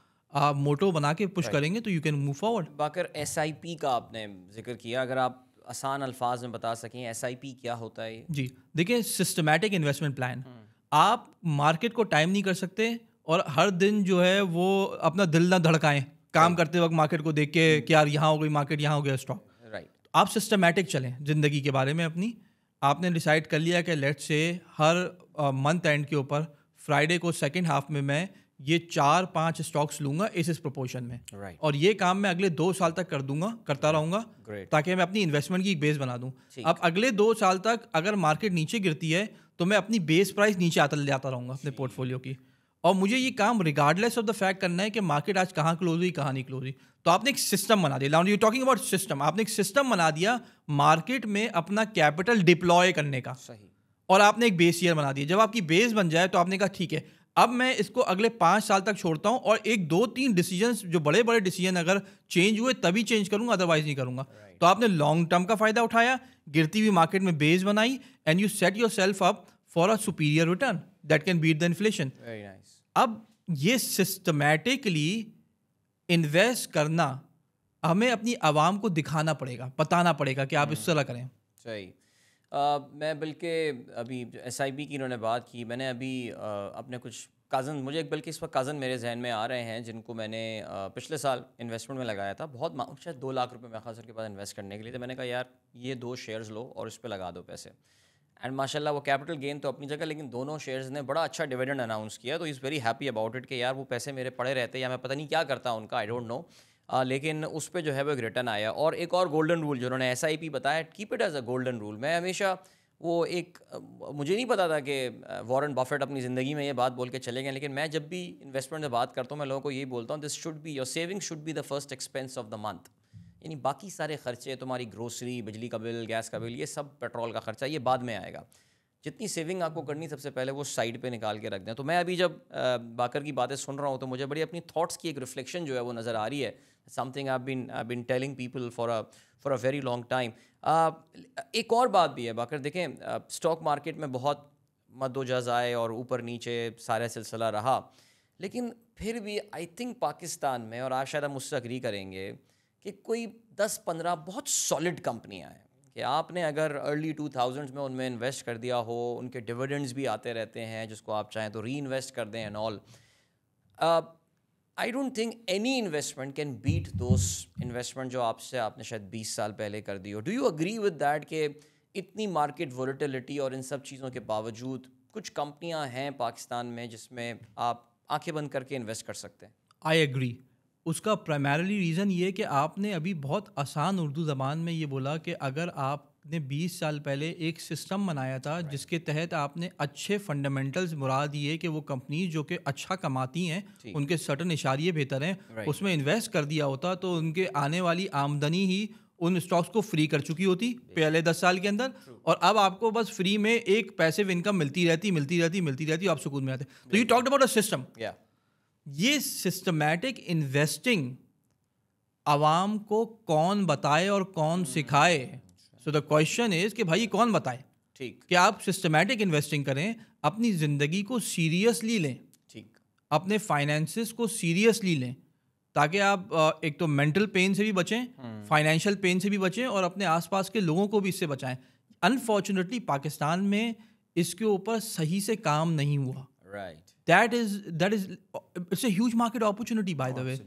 A: आप मोटो बना के पुश करेंगे तो you can move forward
B: Baqar एस का आपने जिक्र किया अगर आप आसान अल्फाज में बता सकें एस क्या होता है जी
A: देखिए सिस्टमेटिक इन्वेस्टमेंट प्लान आप मार्केट को टाइम नहीं कर सकते और हर दिन जो है वो अपना दिल ना धड़काएं काम करते वक्त मार्केट को देख के hmm. कि यार यहाँ हो गई मार्केट यहाँ हो गया स्टॉक राइट तो आप सिस्टमेटिक चलें ज़िंदगी के बारे में अपनी आपने डिसाइड कर लिया कि लेट से हर मंथ uh, एंड के ऊपर फ्राइडे को सेकेंड हाफ में मैं ये चार पांच स्टॉक्स लूंगा इस इस प्रोपोर्शन में right. और ये काम मैं अगले दो साल तक कर दूंगा करता रहूंगा Great. ताकि मैं अपनी इन्वेस्टमेंट की एक बेस बना दूं अब अगले दो साल तक अगर मार्केट नीचे गिरती है तो मैं अपनी बेस प्राइस नीचे आता जाता रहूंगा अपने पोर्टफोलियो की और मुझे ये काम रिगार्डलेस ऑफ द फैक्ट करना है कि मार्केट आज कहाँ क्लोज हुई कहाँ नहीं क्लोज हुई तो आपने एक सिस्टम बना दिया लाउंड यू टॉकिंग अबाउट सिस्टम आपने एक सिस्टम बना दिया मार्केट में अपना कैपिटल डिप्लॉय करने का सही और आपने एक बेस ईयर बना दिया जब आपकी बेस बन जाए तो आपने कहा ठीक है अब मैं इसको अगले पाँच साल तक छोड़ता हूँ और एक दो तीन डिसीजन जो बड़े बड़े डिसीजन अगर चेंज हुए तभी चेंज करूँगा अदरवाइज नहीं करूँगा right. तो आपने लॉन्ग टर्म का फ़ायदा उठाया गिरती हुई मार्केट में बेस बनाई and you set yourself up for a superior return that can beat the inflation अब ये सिस्टमेटिकली इन्वेस्ट करना हमें अपनी आवाम को दिखाना पड़ेगा बताना पड़ेगा कि आप hmm. इस हम्म। तरह करें
B: सही आ, मैं बल्कि अभी एस आई बी की इन्होंने बात की मैंने अभी आ, अपने कुछ काजन मुझे एक बल्कि इस वक्त काजन मेरे जहन में आ रहे हैं जिनको मैंने आ, पिछले साल इन्वेस्टमेंट में लगाया था बहुत शायद दो लाख रुपए मैं खास के पास इन्वेस्ट करने के लिए तो मैंने कहा यार ये दो शेयर्स लो और उस पर लगा दो पैसे एंड माशाल्लाह वो कैपिटल गेन तो अपनी जगह लेकिन दोनों शेयर्स ने बड़ा अच्छा डिविडेंड अनाउंस किया तो is very happy about it कि यार वो पैसे मेरे पड़े रहते या मैं पता नहीं क्या करता उनका आई डोंट नो आ, लेकिन उस पर जो है वो एक रिटर्न आया और एक और गोल्डन रूल जो उन्होंने एस बताया keep it as a golden rule मैं हमेशा वो एक मुझे नहीं पता था कि वॉरेन बफेट अपनी ज़िंदगी में ये बात बोल के चले गए लेकिन मैं जब भी इन्वेस्टमेंट से बात करता हूँ मैं लोगों को यही बोलता हूँ this should be your saving should be the first expense of the month यानी बाकी सारे खर्चे तुम्हारी ग्रोसरी बिजली का बिल गैस का बिल ये सब पेट्रोल का खर्चा ये बाद में आएगा जितनी सेविंग आपको करनी सबसे पहले वो साइड पे निकाल के रख दें तो मैं अभी जब बाकर की बातें सुन रहा हूँ तो मुझे बड़ी अपनी थॉट्स की एक रिफ्लेक्शन जो है वो नज़र आ रही है something I been I been telling people for a for a very long time एक और बात भी है बाकर देखें स्टॉक uh, मार्केट में बहुत मदो आए और ऊपर नीचे सारा सिलसिला रहा लेकिन फिर भी आई थिंक पाकिस्तान में और आज शायद हम उससे अग्री करेंगे कि कोई दस पंद्रह बहुत सॉलिड कंपनियाँ हैं कि आपने अगर अर्ली टू थाउजेंड्स में उनमें इन्वेस्ट कर दिया हो उनके डिविडेंड्स भी आते रहते हैं जिसको आप चाहें तो री इन्वेस्ट कर दें and all I don't think any investment can beat those investment जो आपसे आपने शायद बीस साल पहले कर दी हो do you agree with that कि इतनी मार्केट वोलिटिलिटी और इन सब चीज़ों के बावजूद कुछ कंपनियां हैं पाकिस्तान में जिसमें आप आंखें बंद करके इन्वेस्ट कर सकते हैं
A: आई एग्री उसका प्राइमरली रीज़न ये कि आपने अभी बहुत आसान उर्दू ज़बान में ये बोला कि अगर आप आपने 20 साल पहले एक सिस्टम बनाया था right. जिसके तहत आपने अच्छे फंडामेंटल्स मुरा दिए कि वो कंपनी जो कि अच्छा कमाती हैं उनके सटन इशारे बेहतर हैं right. उसमें इन्वेस्ट कर दिया होता तो उनके आने वाली आमदनी ही उन स्टॉक्स को फ्री कर चुकी होती पहले दस साल के अंदर और अब आपको बस फ्री में एक पैसिव इनकम मिलती रहती मिलती रहती मिलती रहती आप सुकून में आते तो you talked about a system ये सिस्टमैटिक इन्वेस्टिंग आवाम को कौन बताए और कौन hmm. सिखाए सो द क्वेश्चन इज कि भाई कौन बताए ठीक कि आप सिस्टमेटिक इन्वेस्टिंग करें अपनी ज़िंदगी को सीरियसली लें ठीक अपने फाइनेंसिस को सीरियसली लें ताकि आप एक तो मेंटल पेन से भी बचें फाइनेंशियल हम्म। पेन से भी बचें और अपने आसपास के लोगों को भी इससे बचाएं अनफॉर्चुनेटली पाकिस्तान में इसके ऊपर सही से काम नहीं हुआ right that is that is it's huge market opportunity by the way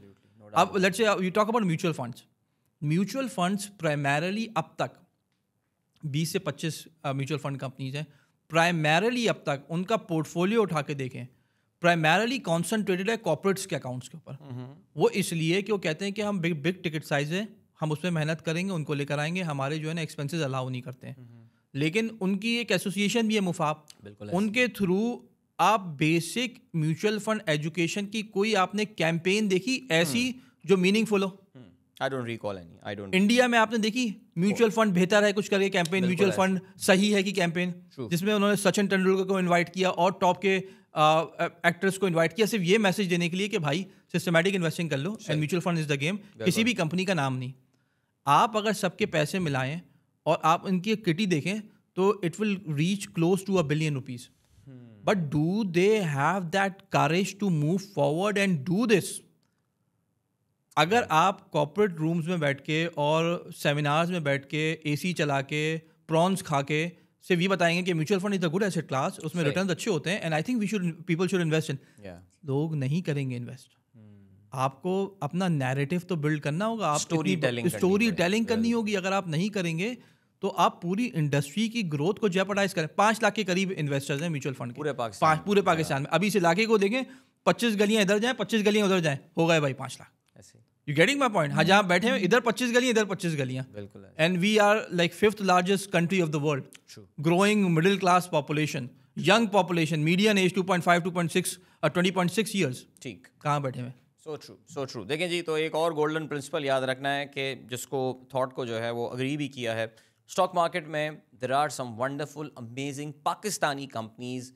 A: अब let's you talk about mutual funds mutual funds primarily अब तक बीस से पच्चीस म्यूचुअल फंड कंपनीज हैं प्राइमरली अब तक उनका पोर्टफोलियो उठा के देखें प्राइमरली कॉन्सेंट्रेटेड है कॉपोरेट्स के अकाउंट्स के ऊपर हम्म। वो इसलिए कि वो कहते हैं कि हम बिग बिग टिकट साइज है हम उसमें मेहनत करेंगे उनको लेकर आएंगे हमारे जो है ना एक्सपेंसेस अलाउ नहीं करते हैं हम्म। लेकिन उनकी एक एसोसिएशन भी है मुफाप उनके थ्रू आप बेसिक म्यूचुअल फंड एजुकेशन की कोई आपने कैंपेन देखी ऐसी हम्म। जो मीनिंगफुल हो I don't recall any I don't India में आपने देखी म्यूचुअल फंड बेहतर है कुछ करके कैंपेन म्यूचुअल फंड सही है कि कैंपेन जिसमें उन्होंने सचिन तेंदुलकर को इन्वाइट किया और टॉप के एक्टर्स को इन्वाइट किया सिर्फ ये मैसेज देने के लिए कि भाई सिस्टमेटिक इन्वेस्टिंग कर लो and mutual fund is the game किसी भी कंपनी का नाम नहीं आप अगर सबके पैसे मिलाएं और आप इनकी किटी देखें तो it will reach close to a billion rupees but do they have that courage to move forward and do this अगर हाँ। आप कॉपरेट रूम्स में बैठ के और सेमिनार्स में बैठ के सी चला के प्रॉन्स खा के सिर्फ ये बताएंगे कि mutual fund is a good asset class उसमें रिटर्न अच्छे होते हैं and I think we should people should invest in लोग नहीं करेंगे इन्वेस्ट hmm. आपको अपना नैरेटिव तो बिल्ड करना होगा आप स्टोरी टेलिंग स्टोरी टेलिंग करनी होगी अगर आप नहीं करेंगे तो आप पूरी इंडस्ट्री की ग्रोथ को जेपरडाइज करें पाँच लाख के करीब इन्वेस्टर्स हैं म्यूचुअल फंड पूरे पाकिस्तान पूरे पाकिस्तान में अभी इस इलाके को देखें पच्चीस गलियां इधर जाएं पच्चीस गलियां उधर जाएं हो गए भाई पाँच lakh you getting my point हाँ जहाँ बैठे हैं इधर पच्चीस गलियाँ इधर पच्चीस गलियाँ बिल्कुल and we are like fifth largest country of the world growing middle class population young population median age two point five two point six twenty point six years ठीक कहाँ बैठे हुए सो ट्रू
B: सो ट्रू देखें जी तो एक और golden principle याद रखना है कि जिसको थॉट को जो है वो अग्री भी किया है स्टॉक मार्केट में there are some wonderful amazing Pakistani companies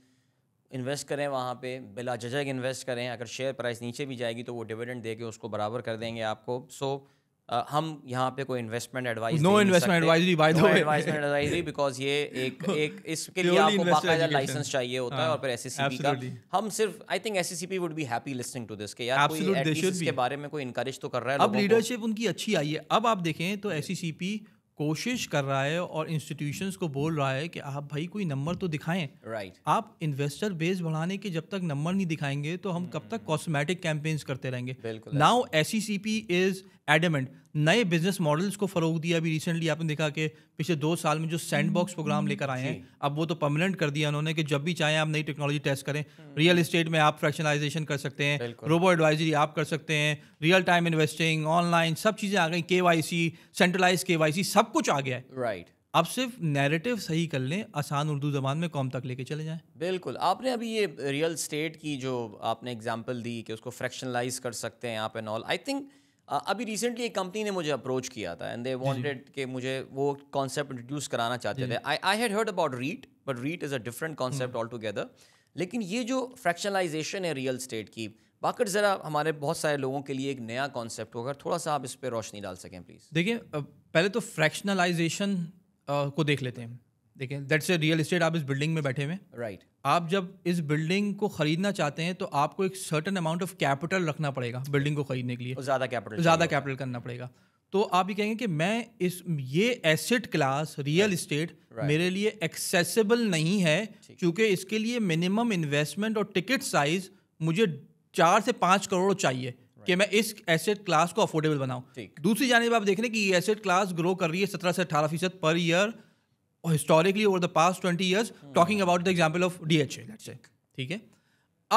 B: invest करें वहाँ पे बिला झजक इन्वेस्ट करें अगर शेयर प्राइस नीचे भी जाएगी तो वो डिविडेंड दे के उसको बराबर कर देंगे आपको सो so, Uh, हम यहाँ पे कोई investment advice no investment advisory by the way investment advisory because ये एक एक इसके लिए आपको बाकायदा लाइसेंस चाहिए होता है हाँ, और फिर एसएससीबी e का हम सिर्फ I think SSCB would be happy listening to this के यार कोई इसके बारे में कोई इनकरेज तो कर रहा है अब
A: लीडरशिप उनकी अच्छी आई है अब आप देखें तो एसएससीबी कोशिश कर रहा है और इंस्टीट्यूशंस को बोल रहा है कि आप भाई कोई नंबर तो दिखाएं राइट right. आप इन्वेस्टर बेस बढ़ाने के जब तक नंबर नहीं दिखाएंगे तो हम कब तक कॉस्मेटिक hmm. कैंपेन्स करते रहेंगे now S C P is adamant नए बिजनेस मॉडल्स को फ़रोग दिया अभी रिसेंटली आपने देखा कि पिछले दो साल में जो सैंड बॉक्स प्रोग्राम लेकर आए हैं अब वो तो परमानेंट कर दिया उन्होंने कि जब भी चाहें आप नई टेक्नोलॉजी टेस्ट करें रियल इस्टेट में आप फ्रैक्शनाइजेशन कर सकते हैं रोबो एडवाइजरी आप कर सकते हैं रियल टाइम इन्वेस्टिंग ऑनलाइन सब चीज़ें आ गई के सेंट्रलाइज के सब कुछ आ गया है राइट अब आप सिर्फ नैरेटिव सही कर लें आसान उर्दू ज़बान में कौम तक लेके चले जाएं
B: बिल्कुल आपने अभी ये रियल स्टेट की जो आपने एग्जांपल दी कि उसको फ्रैक्शनलाइज कर सकते हैं आप एंड ऑल आई थिंक अभी रिसेंटली एक कंपनी ने मुझे अप्रोच किया था एंड दे वांटेड कि मुझे वो कॉन्सेप्ट इंट्रोड्यूस कराना चाहते थे I I had heard about REIT but REIT is a different concept all together लेकिन ये जो फ्रैक्शनलाइजेशन है रियल स्टेट की बाकर ज़रा हमारे बहुत सारे लोगों के लिए एक नया कॉन्सेप्ट होगा थोड़ा सा आप इस पर रोशनी डाल सकें प्लीज़
A: देखिए पहले तो फ्रैक्शनलाइजेशन को देख लेते हैं देखें दैट्स ए रियल इस्टेट आप इस बिल्डिंग में बैठे हुए राइट right. आप जब इस बिल्डिंग को खरीदना चाहते हैं तो आपको एक सर्टन अमाउंट ऑफ कैपिटल रखना पड़ेगा बिल्डिंग को खरीदने के लिए ज़्यादा कैपिटल ज़्यादा कैपिटल करना पड़ेगा तो आप ये कहेंगे कि मैं इस ये एसेट क्लास रियल इस्टेट मेरे लिए एक्सेसिबल नहीं है क्योंकि इसके लिए मिनिमम इन्वेस्टमेंट और टिकट साइज मुझे चार से पाँच करोड़ चाहिए कि मैं इस एसेट क्लास को अफोर्डेबल बनाऊं दूसरी जानब आप देख रहे हैं कि ये एसेट क्लास ग्रो कर रही है सत्रह से अठारह फीसद पर year historically over the past twenty years talking about the example of D H से ठीक है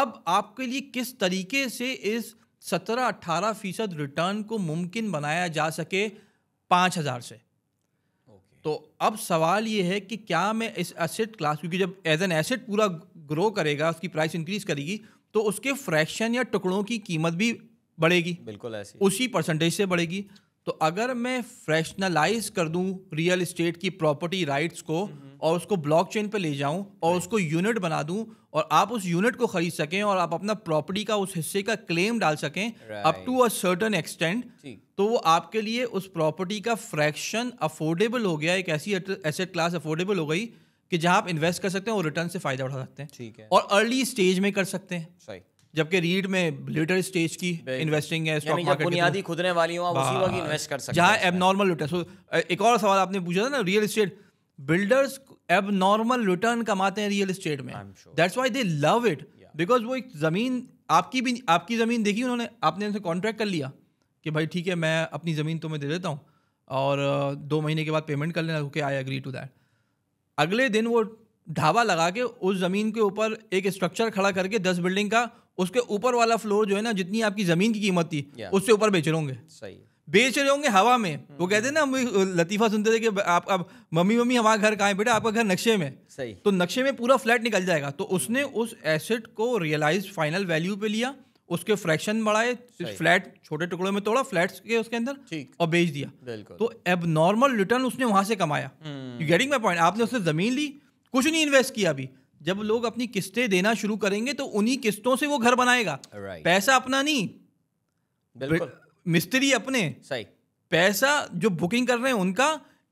A: अब आपके लिए किस तरीके से इस सत्रह अट्ठारह फीसद रिटर्न को मुमकिन बनाया जा सके पाँच हज़ार से तो अब सवाल ये है कि क्या मैं इस एसेट क्लास क्योंकि जब एज एन एसेट पूरा ग्रो करेगा उसकी प्राइस इंक्रीज करेगी तो उसके फ्रैक्शन या टुकड़ों की कीमत भी बढ़ेगी बिल्कुल ऐसी उसी परसेंटेज से बढ़ेगी तो अगर मैं फ्रेशनलाइज कर दूं रियल इस्टेट की प्रॉपर्टी राइट्स को हम्म। और उसको ब्लॉकचेन पे ले जाऊं और उसको यूनिट बना दूं और आप उस यूनिट को खरीद सकें और आप अपना प्रॉपर्टी का उस हिस्से का क्लेम डाल सकें up to a certain extent तो वो आपके लिए उस प्रॉपर्टी का फ्रैक्शन अफोर्डेबल हो गया एक ऐसी एसेट क्लास अफोर्डेबल हो गई कि जहाँ आप इन्वेस्ट कर सकते हैं और रिटर्न से फायदा उठा सकते हैं ठीक है और अर्ली स्टेज में कर सकते हैं सही जबकि रीड में लेटर स्टेज की इन्वेस्टिंग है स्टॉक मार्केट बुनियादी तो- खुदने वाली हो उसी वक्त इन्वेस्ट कर सकते हैं जहां एबनॉर्मल रिटर्न सो एक और सवाल आपने पूछा था ना real estate builders abnormal return कमाते हैं रियल एस्टेट में that's why they love it because वो एक ज़मीन आपकी भी आपकी ज़मीन देखी उन्होंने आपने उनसे कॉन्ट्रैक्ट कर लिया कि भाई ठीक है मैं अपनी ज़मीन तुम्हें दे देता हूँ और दो महीने के बाद पेमेंट कर लेना okay I agree to that अगले दिन वो ढाबा लगा के उस ज़मीन के ऊपर एक स्ट्रक्चर खड़ा करके दस बिल्डिंग का उसके ऊपर वाला फ्लोर जो है ना जितनी आपकी जमीन की कीमत थी उससे ऊपर बेच रहे होंगे सही बेच रहे होंगे हवा में हम्म, वो कहते हैं ना हम हम्म। लतीफा सुनते थे कि आप अब मम्मी मम्मी हमारा घर कहाँ है बेटा आपका घर नक्शे में सही तो नक्शे में पूरा फ्लैट निकल जाएगा तो हम्म। उसने उस एसेट को रियलाइज फाइनल वैल्यू पे लिया उसके फ्रैक्शन बढ़ाए फ्लैट छोटे टुकड़ों में तोड़ा फ्लैट के उसके अंदर और बेच दिया तो एब नॉर्मल रिटर्न उसने वहां से कमाया गेटिंग माई पॉइंट आपने उससे जमीन ली कुछ नहीं इन्वेस्ट किया अभी जब लोग अपनी किस्तें देना शुरू करेंगे तो उन्हीं किस्तों से वो घर बनाएगा right. पैसा अपना नहीं बिल्कुल मिस्त्री अपने सही पैसा जो बुकिंग कर रहे हैं उनका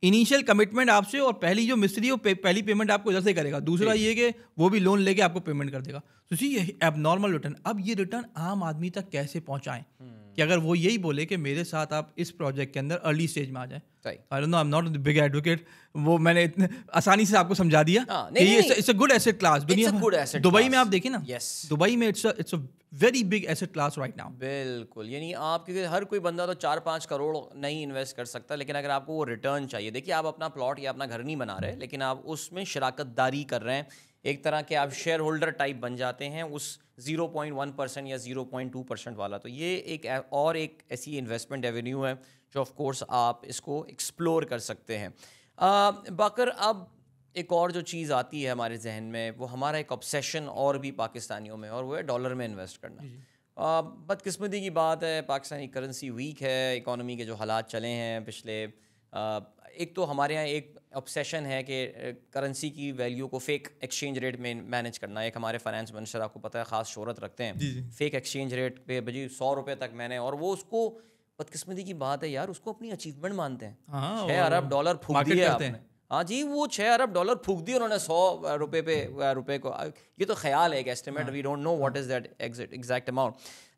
A: इनिशियल कमिटमेंट आपसे और पहली जो मिस्त्री हो पे, पहली पेमेंट आपको इधर से करेगा दूसरा ये कि वो भी लोन लेके आपको पेमेंट कर देगा तो सी ये नॉर्मल रिटर्न अब ये रिटर्न आम आदमी तक कैसे पहुंचाएं hmm. कि अगर वो यही बोले कि मेरे साथ आप इस प्रोजेक्ट के अंदर अर्ली स्टेज में आ जाए I know I am not big advocate वो मैंने इतने आसानी से आपको समझा दिया it's a good asset class दुनिया दुबई में आप देखें ना यस दुबई में it's it's a very big asset class right now
B: बिल्कुल यानी आप क्योंकि हर कोई बंदा तो चार पाँच करोड़ नहीं इन्वेस्ट कर सकता लेकिन अगर आपको वो रिटर्न चाहिए देखिए आप अपना प्लॉट या अपना घर नहीं बना रहे लेकिन आप उसमें शराकत दारी कर रहे हैं एक तरह के आप शेयर होल्डर टाइप बन जाते हैं उस जीरो पॉइंट वन परसेंट या जीरो पॉइंट टू परसेंट वाला तो ये एक और एक ऐसी इन्वेस्टमेंट एवेन्यू है जो ऑफ कोर्स आप इसको एक्सप्लोर कर सकते हैं बाकर अब एक और जो चीज़ आती है हमारे जहन में वो हमारा एक ऑब्सेशन और भी पाकिस्तानियों में और वो है डॉलर में इन्वेस्ट करना बदकस्मती की बात है पाकिस्तानी करेंसी वीक है इकॉनमी के जो हालात चले हैं पिछले एक तो हमारे यहाँ एक ऑब्सेशन है कि करेंसी की वैल्यू को फेक एक्सचेंज रेट में मैनेज करना एक हमारे फाइनेंस मिनिस्टर आपको पता है ख़ास शोहरत रखते हैं फेक एक्सचेंज रेट पे भाई सौ रुपये तक मैंने और वो उसको बदकिस्मती की बात है यार उसको अपनी अचीवमेंट मानते हैं
A: हाँ, छः अरब डॉलर फूक दिया आपने
B: हाँ जी वो छः अरब डॉलर फूक दिए उन्होंने सौ रुपये पे रुपये को ये तो ख्याल है एक estimate we don't know what is that exact amount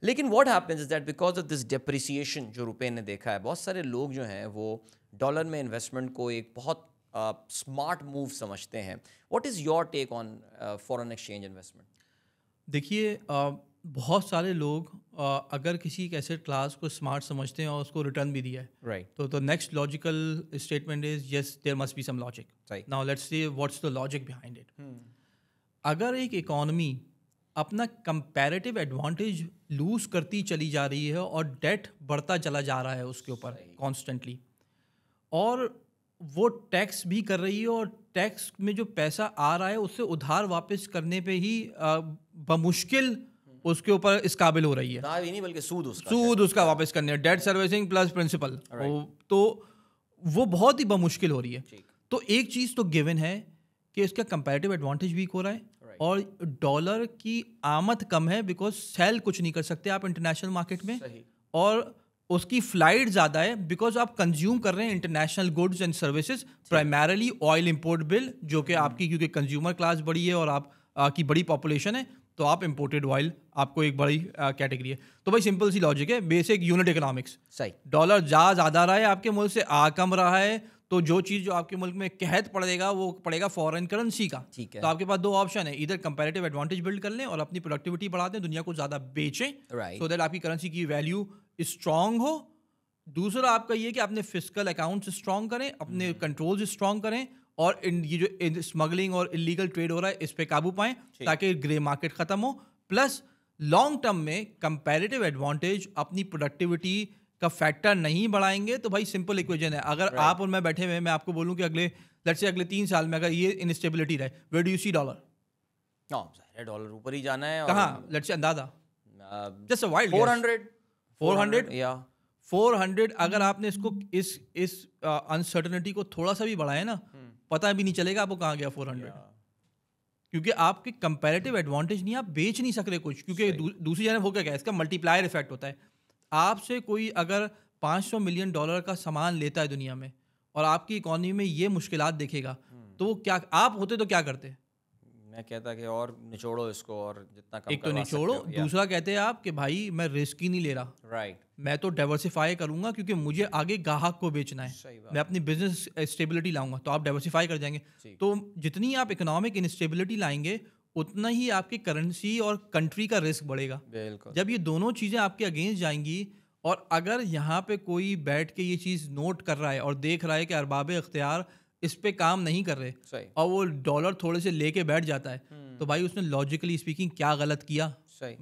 B: लेकिन what happens is that because of this depreciation जो रुपये ने देखा है बहुत सारे लोग जो हैं वो डॉलर में इन्वेस्टमेंट को एक बहुत स्मार्ट मूव समझते हैं what is your take
A: on foreign exchange investment देखिए बहुत सारे लोग आ, अगर किसी एक एसेट क्लास को स्मार्ट समझते हैं और उसको रिटर्न भी दिया है राइट right. तो next logical statement is yes there must be some logic now let's see what's the logic behind it अगर एक इकोनॉमी अपना कंपैरेटिव एडवांटेज लूज करती चली जा रही है और डेट बढ़ता चला जा रहा है उसके ऊपर कॉन्स्टेंटली और वो टैक्स भी कर रही है और टैक्स में जो पैसा आ रहा है उससे उधार वापस करने पे ही बमुश्किल उसके ऊपर इस काबिल हो रही है
B: नहीं बल्कि सूद उसका सूद
A: उसका वापस करने डेट सर्विसिंग प्लस प्रिंसिपल तो वो बहुत ही बमुश्किल हो रही है तो एक चीज़ तो गिवन है कि इसका कंपेरेटिव एडवांटेज वीक हो रहा है और डॉलर की आमद कम है बिकॉज सेल कुछ नहीं कर सकते आप इंटरनेशनल मार्केट में और उसकी फ्लाइट ज़्यादा है बिकॉज आप कंज्यूम कर रहे हैं international goods and services primarily oil import bill जो कि आपकी क्योंकि कंज्यूमर क्लास बड़ी है और आप आ, की बड़ी पॉपुलेशन है तो आप इम्पोर्टेड ऑयल आपको एक बड़ी कैटेगरी है तो भाई सिंपल सी लॉजिक है बेसिक यूनिट इकोनॉमिक्स सही डॉलर जा ज़्यादा रहा है आपके मुल्क से आ कम रहा है तो जो चीज़ जो आपके मुल्क में कहत पड़ेगा वो पड़ेगा फॉरेन करेंसी का ठीक है तो आपके पास दो ऑप्शन है इधर कंपेरेटिव एडवांटेज बिल्ड कर लें और अपनी प्रोडक्टिविटी बढ़ा दें दुनिया को ज़्यादा बेचें सो right. दैट so आपकी करेंसी की वैल्यू स्ट्रांग हो दूसरा आपका ये कि अपने फिजिकल अकाउंट्स स्ट्रांग करें अपने कंट्रोल्स हम्म। स्ट्रांग करें और इन ये जो स्मगलिंग और इलीगल ट्रेड हो रहा है इस पर काबू पाएं ताकि ग्रे मार्केट खत्म हो प्लस लॉन्ग टर्म में कंपेरेटिव एडवांटेज अपनी प्रोडक्टिविटी का फैक्टर नहीं बढ़ाएंगे तो भाई सिंपल इक्वेजन है अगर right. आप और मैं बैठे हुए मैं आपको बोलूँ कि अगले लेट से अगले तीन साल में अगर ये इनस्टेबिलिटी रहे do you see dollar
B: dollar ऊपर ही जाना है कहाँ लेट से अंदाजा
A: just wild hundred four hundred या फोर हंड्रेड अगर आपने इसको इस इस अनसर्टनिटी को थोड़ा सा भी बढ़ाया ना हम्म। पता भी नहीं चलेगा आपको कहाँ गया फोर हंड्रेड क्योंकि आपके कंपेरेटिव एडवांटेज नहीं आप बेच नहीं सक रहे कुछ क्योंकि दू, दूसरी जगह हो क्या क्या इसका मल्टीप्लायर इफेक्ट होता है आपसे कोई अगर 500 मिलियन डॉलर का सामान लेता है दुनिया में और आपकी इकोनॉमी में ये मुश्किल देखेगा हम्म। तो वो क्या आप होते तो क्या करते
B: मैं कहता कि और निचोड़ो इसको और जितना कम एक तो निचोड़ो दूसरा
A: कहते हैं आप कि भाई मैं रिस्क ही नहीं ले रहा राइट right. मैं तो डाइवर्सिफाई करूंगा क्योंकि मुझे आगे ग्राहक को बेचना है मैं अपनी बिजनेस स्टेबिलिटी eh, लाऊंगा तो आप डाइवर्सिफाई कर जाएंगे तो जितनी आप इकोनॉमिक इनस्टेबिलिटी लाएंगे उतना ही आपकी करेंसी और कंट्री का रिस्क बढ़ेगा जब ये दोनों चीज़ें आपके अगेंस्ट जाएंगी और अगर यहाँ पे कोई बैठ के ये चीज़ नोट कर रहा है और देख रहा है कि अरबाब अख्तियार इस पे काम नहीं कर रहे और वो डॉलर थोड़े से लेके बैठ जाता है हम्म। तो भाई उसने लॉजिकली स्पीकिंग क्या गलत किया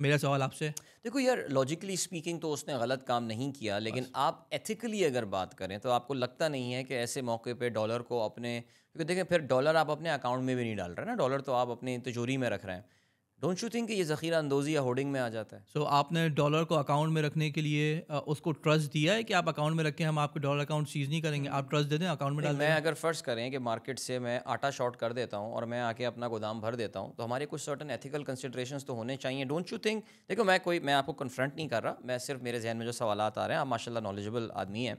A: मेरा सवाल आपसे
B: देखो यार लॉजिकली स्पीकिंग तो उसने गलत काम नहीं किया लेकिन आप एथिकली अगर बात करें तो आपको लगता नहीं है कि ऐसे मौके पे डॉलर को अपने क्योंकि देखें फिर डॉलर आप अपने अकाउंट में भी नहीं डाल रहे ना डॉलर तो आप अपने तिजोरी में रख रहे हैं डोंट यू थिंक ये जखीरा अंदोजी या होर्डिंग में आ जाता है
A: सो so, आपने डॉलर को अकाउंट में रखने के लिए उसको ट्रस्ट दिया है कि आप अकाउंट में रखें हम आपको डॉलर अकाउंट सीज नहीं करेंगे आप ट्रस्ट दे दें अकाउंट में मैं
B: अगर फर्ज करें कि मार्केट से मैं आटा शॉर्ट कर देता हूँ और मैं आके अपना गोदाम भर देता हूँ तो हमारे कुछ सर्टन एथिकल कंसिड्रेशन तो होने चाहिए डोंट यू थिंक देखो मैं कोई मैं आपको कन्फ्रंट नहीं कर रहा मैं सिर्फ मेरे जहन में जो सवाल आ रहे हैं आप माशा नॉलेजबल आदमी हैं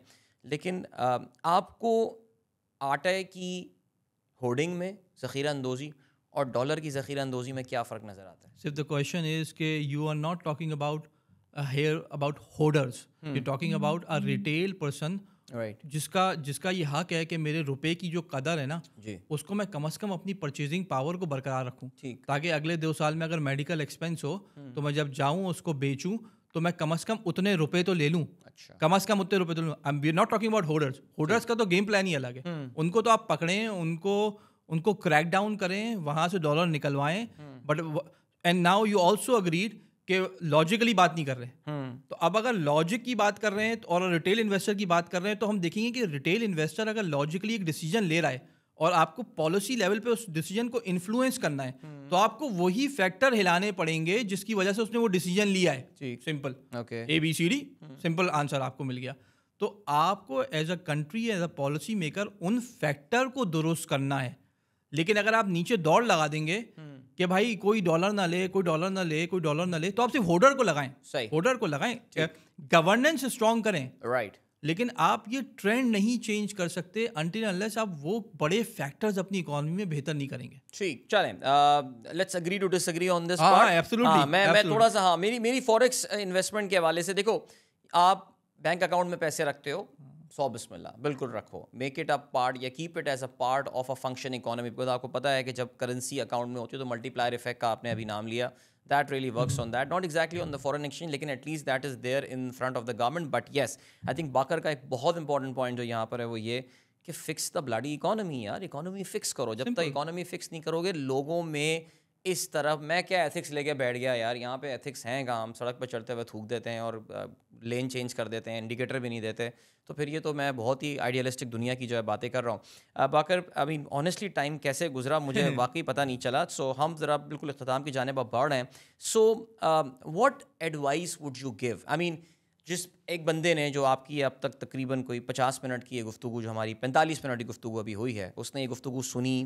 B: लेकिन आपको आटे की होर्डिंग में ज़खीरा अंदोज़ी और डॉलर की जखीरा अंदोजी में क्या फ़र्क नज़र आता
A: है सिर्फ द क्वेश्चन इज के you are not talking about here about holders you talking about a retail person right जिसका जिसका ये हक है कि मेरे रुपए की जो कदर है ना जी उसको मैं कम से कम अपनी परचेजिंग पावर को बरकरार रखूँ ताकि अगले दो साल में अगर मेडिकल एक्सपेंस हो hmm. तो मैं जब जाऊँ उसको बेचूँ तो मैं कम से कम उतने रुपए तो ले लूँ अच्छा। कम से कम उतने रुपए तो लूँ I am not talking about holders holders का तो गेम प्लान ही अलग है hmm. उनको तो आप पकड़ें उनको उनको क्रैक डाउन करें वहाँ से डॉलर निकलवाएं but and now you also agreed के लॉजिकली बात नहीं कर रहे हैं हम्म। तो अब अगर लॉजिक की बात कर रहे हैं तो और रिटेल इन्वेस्टर की बात कर रहे हैं तो हम देखेंगे कि रिटेल इन्वेस्टर अगर लॉजिकली एक डिसीजन ले रहा है और आपको पॉलिसी लेवल पे उस डिसीजन को इन्फ्लुएंस करना है हम्म। तो आपको वही फैक्टर हिलाने पड़ेंगे जिसकी वजह से उसने वो डिसीजन लिया है simple okay A B C D simple answer आपको मिल गया तो आपको as a country as a policy maker उन फैक्टर को दुरुस्त करना है लेकिन अगर आप नीचे दौड़ लगा देंगे हम्म। कि भाई कोई डॉलर ना ले कोई डॉलर ना ले कोई डॉलर ना ले तो आप सिर्फ होर्डर को लगाएं सही होर्डर को लगाएं गवर्नेंस स्ट्रांग करें राइट right. लेकिन आप ये ट्रेंड नहीं चेंज कर सकते अनलेस आप वो बड़े फैक्टर्स अपनी इकोनॉमी में बेहतर नहीं करेंगे ठीक
B: चलें let's agree to disagree on this absolutely मैं मैं थोड़ा सा हाँ मेरी मेरी फॉरेक्स इन्वेस्टमेंट के हवाले से देखो आप बैंक अकाउंट में पैसे रखते हो सौ बिस्मिल्ला बिल्कुल रखो मेक इट अ पार्ट या keep it as a part of a function economy because आपको पता है कि जब करेंसी अकाउंट में होती है तो मल्टीप्लायर इफेक्ट का आपने अभी नाम लिया that really work on that not exactly on the foreign exchange लेकिन at least that is there in front of the government but yes I think Baqar का एक बहुत इंपॉर्टेंट पॉइंट जो यहाँ पर है वो ये कि फिक्स द ब्लडी इकोनॉमी यार इकोनॉमी फिक्स करो जब तक इकोनॉमी फिक्स नहीं करोगे लोगों में इस तरफ मैं क्या एथिक्स लेके बैठ गया यार यहाँ पे एथिक्स हैं कहाँ सड़क पर चढ़ते हुए थूक देते हैं और लेन चेंज कर देते हैं इंडिकेटर भी नहीं देते तो फिर ये तो मैं बहुत ही आइडियलिस्टिक दुनिया की जो है बातें कर रहा हूँ Baqar I mean honestly time कैसे गुजरा मुझे वाकई पता नहीं चला सो so, हम ज़रा बिल्कुल अख्ताम की जानब अब बढ़ हैं so what advice would you give I mean जिस एक बंदे ने जो आपकी अब तक तकरीबन कोई पचास मिनट की ये गुफ्तु जो हमारी पैंतालीस मिनट की गुफ्तु अभी हुई है उसने ये गुफ्तु सुनी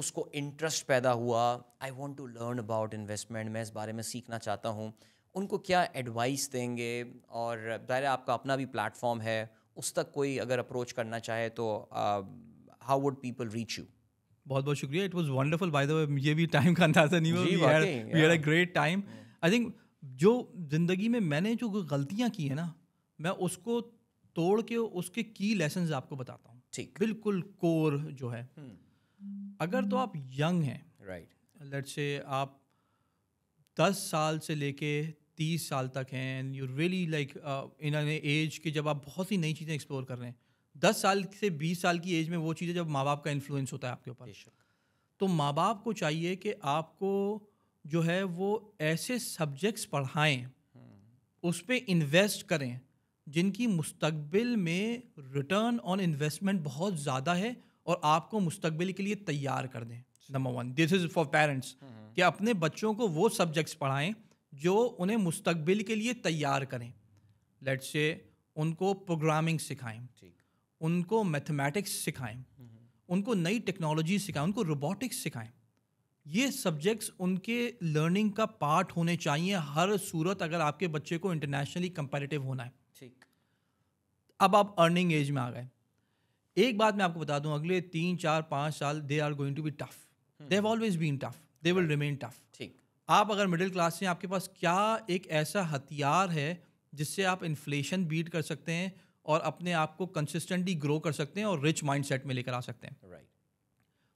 B: उसको इंटरेस्ट पैदा हुआ I want to learn about investment मैं इस बारे में सीखना चाहता हूँ उनको क्या एडवाइस देंगे और ज़ाहिर आपका अपना भी प्लेटफॉर्म है उस तक कोई अगर अप्रोच करना चाहे तो how would people reach you
A: बहुत बहुत शुक्रिया it was wonderful by the way ये भी टाइम का अंदाजा नहीं हुआ ग्रेट टाइम आई थिंक जो ज़िंदगी में मैंने जो गलतियाँ की हैं ना मैं उसको तोड़ के उसके की लेसन आपको बताता हूँ ठीक बिल्कुल कोर जो है hmm. अगर तो आप यंग हैं राइट लेट से आप दस साल से लेके तीस साल तक हैं you really like in an age के जब आप बहुत सी नई चीज़ें एक्सप्लोर कर रहे हैं दस साल से बीस साल की एज में वो चीज़ें जब माँ बाप का इन्फ्लुएंस होता है आपके ऊपर तो माँ बाप को चाहिए कि आपको जो है वो ऐसे सब्जेक्ट्स पढ़ाएं हम्म। उस पर इन्वेस्ट करें जिनकी मुस्तबिल में रिटर्न ऑन इन्वेस्टमेंट बहुत ज़्यादा है और आपको मुस्तबिल के लिए तैयार कर दें number one this is for parents कि अपने बच्चों को वो सब्जेक्ट्स पढ़ाएं जो उन्हें मुस्तबिल के लिए तैयार करें लेट्स से उनको प्रोग्रामिंग हम्म। सिखाएं उनको मैथमेटिक्स सिखाएं उनको नई टेक्नोलॉजी सिखाएं उनको रोबोटिक्स सिखाएं ये सब्जेक्ट्स उनके लर्निंग का पार्ट होने चाहिए हर सूरत अगर आपके बच्चे को इंटरनेशनली कंपेरेटिव होना है ठीक अब आप अर्निंग एज में आ गए एक बात मैं आपको बता दूं अगले तीन चार पांच साल they are going to be tough they have always been tough they will remain tough ठीक आप अगर मिडिल क्लास से आपके पास क्या एक ऐसा हथियार है जिससे आप इन्फ्लेशन बीट कर सकते हैं और अपने आप को कंसिस्टेंटली ग्रो कर सकते हैं और रिच माइंडसेट में लेकर आ सकते हैं राइट right.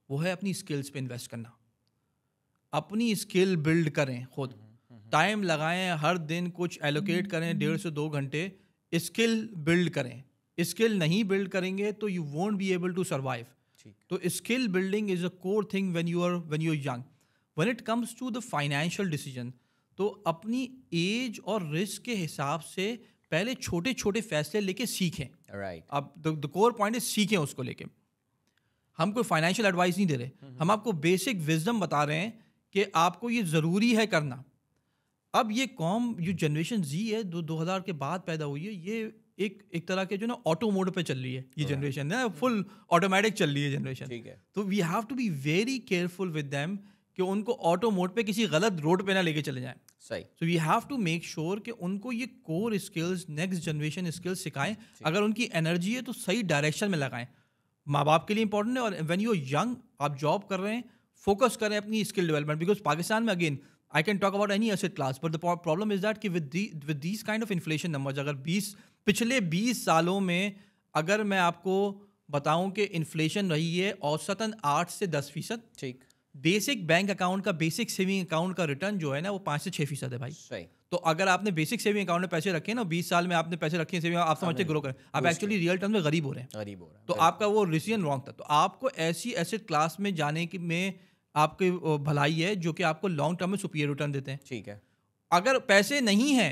A: वो है अपनी स्किल्स पे इन्वेस्ट करना अपनी स्किल बिल्ड करें खुद टाइम हम्म, हम्म, हम्म। लगाएं हर दिन कुछ एलोकेट करें डेढ़ से दो घंटे स्किल बिल्ड करें स्किल नहीं बिल्ड करेंगे तो you won't be able to survive तो skill building is a core thing when you are when you young when it comes to the financial decision तो अपनी एज और रिस्क के हिसाब से पहले छोटे छोटे फैसले लेके सीखें राइट अब द कोर पॉइंट इज सीखें उसको लेके हम कोई फाइनेंशियल एडवाइस नहीं दे रहे हम्म। हम आपको बेसिक विजडम बता रहे हैं कि आपको ये ज़रूरी है करना अब ये कॉम जो जनरेशन जी है दो दो हज़ार के बाद पैदा हुई है ये एक एक तरह के जो ना ऑटो मोड पे चल रही है ये जनरेशन ना फुल hmm. ऑटोमेटिक चल रही है जनरेशन ठीक है तो we have to be very careful with them कि उनको ऑटो मोड पे किसी गलत रोड पे ना लेके चले जाएं सही so we have to make sure कि उनको ये core skills next generation skills सिखाएं अगर उनकी एनर्जी है तो सही डायरेक्शन में लगाएं माँ बाप के लिए इंपॉर्टेंट है और वेन यू यंग आप जॉब कर रहे हैं फोकस करें अपनी स्किल डेवलपमेंट बिकॉज पाकिस्तान में again I can talk about any asset class but the problem is that कि with with these kind of inflation numbers अगर बीस पिछले बीस सालों में अगर मैं आपको बताऊं कि इन्फ्लेशन रही है औसतन आठ से दस फीसद ठीक बेसिक बैंक अकाउंट का बेसिक सेविंग अकाउंट का रिटर्न जो है ना वो पाँच से छः फीसद है भाई सही तो अगर आपने बेसिक सेविंग अकाउंट में पैसे रखे ना बीस साल में आपने पैसे रखे सेविंग आप समझते ग्रो करें आप एक्चुअली रियल टर्म में गरीब हो रहे हैं गरीब हो रहे हैं तो आपका वो रिसीजन रॉन्ग था तो आपको ऐसी ऐसे क्लास में जाने की में आपकी भलाई है जो कि आपको लॉन्ग टर्म में सुपीरियर रिटर्न देते हैं ठीक है अगर पैसे नहीं हैं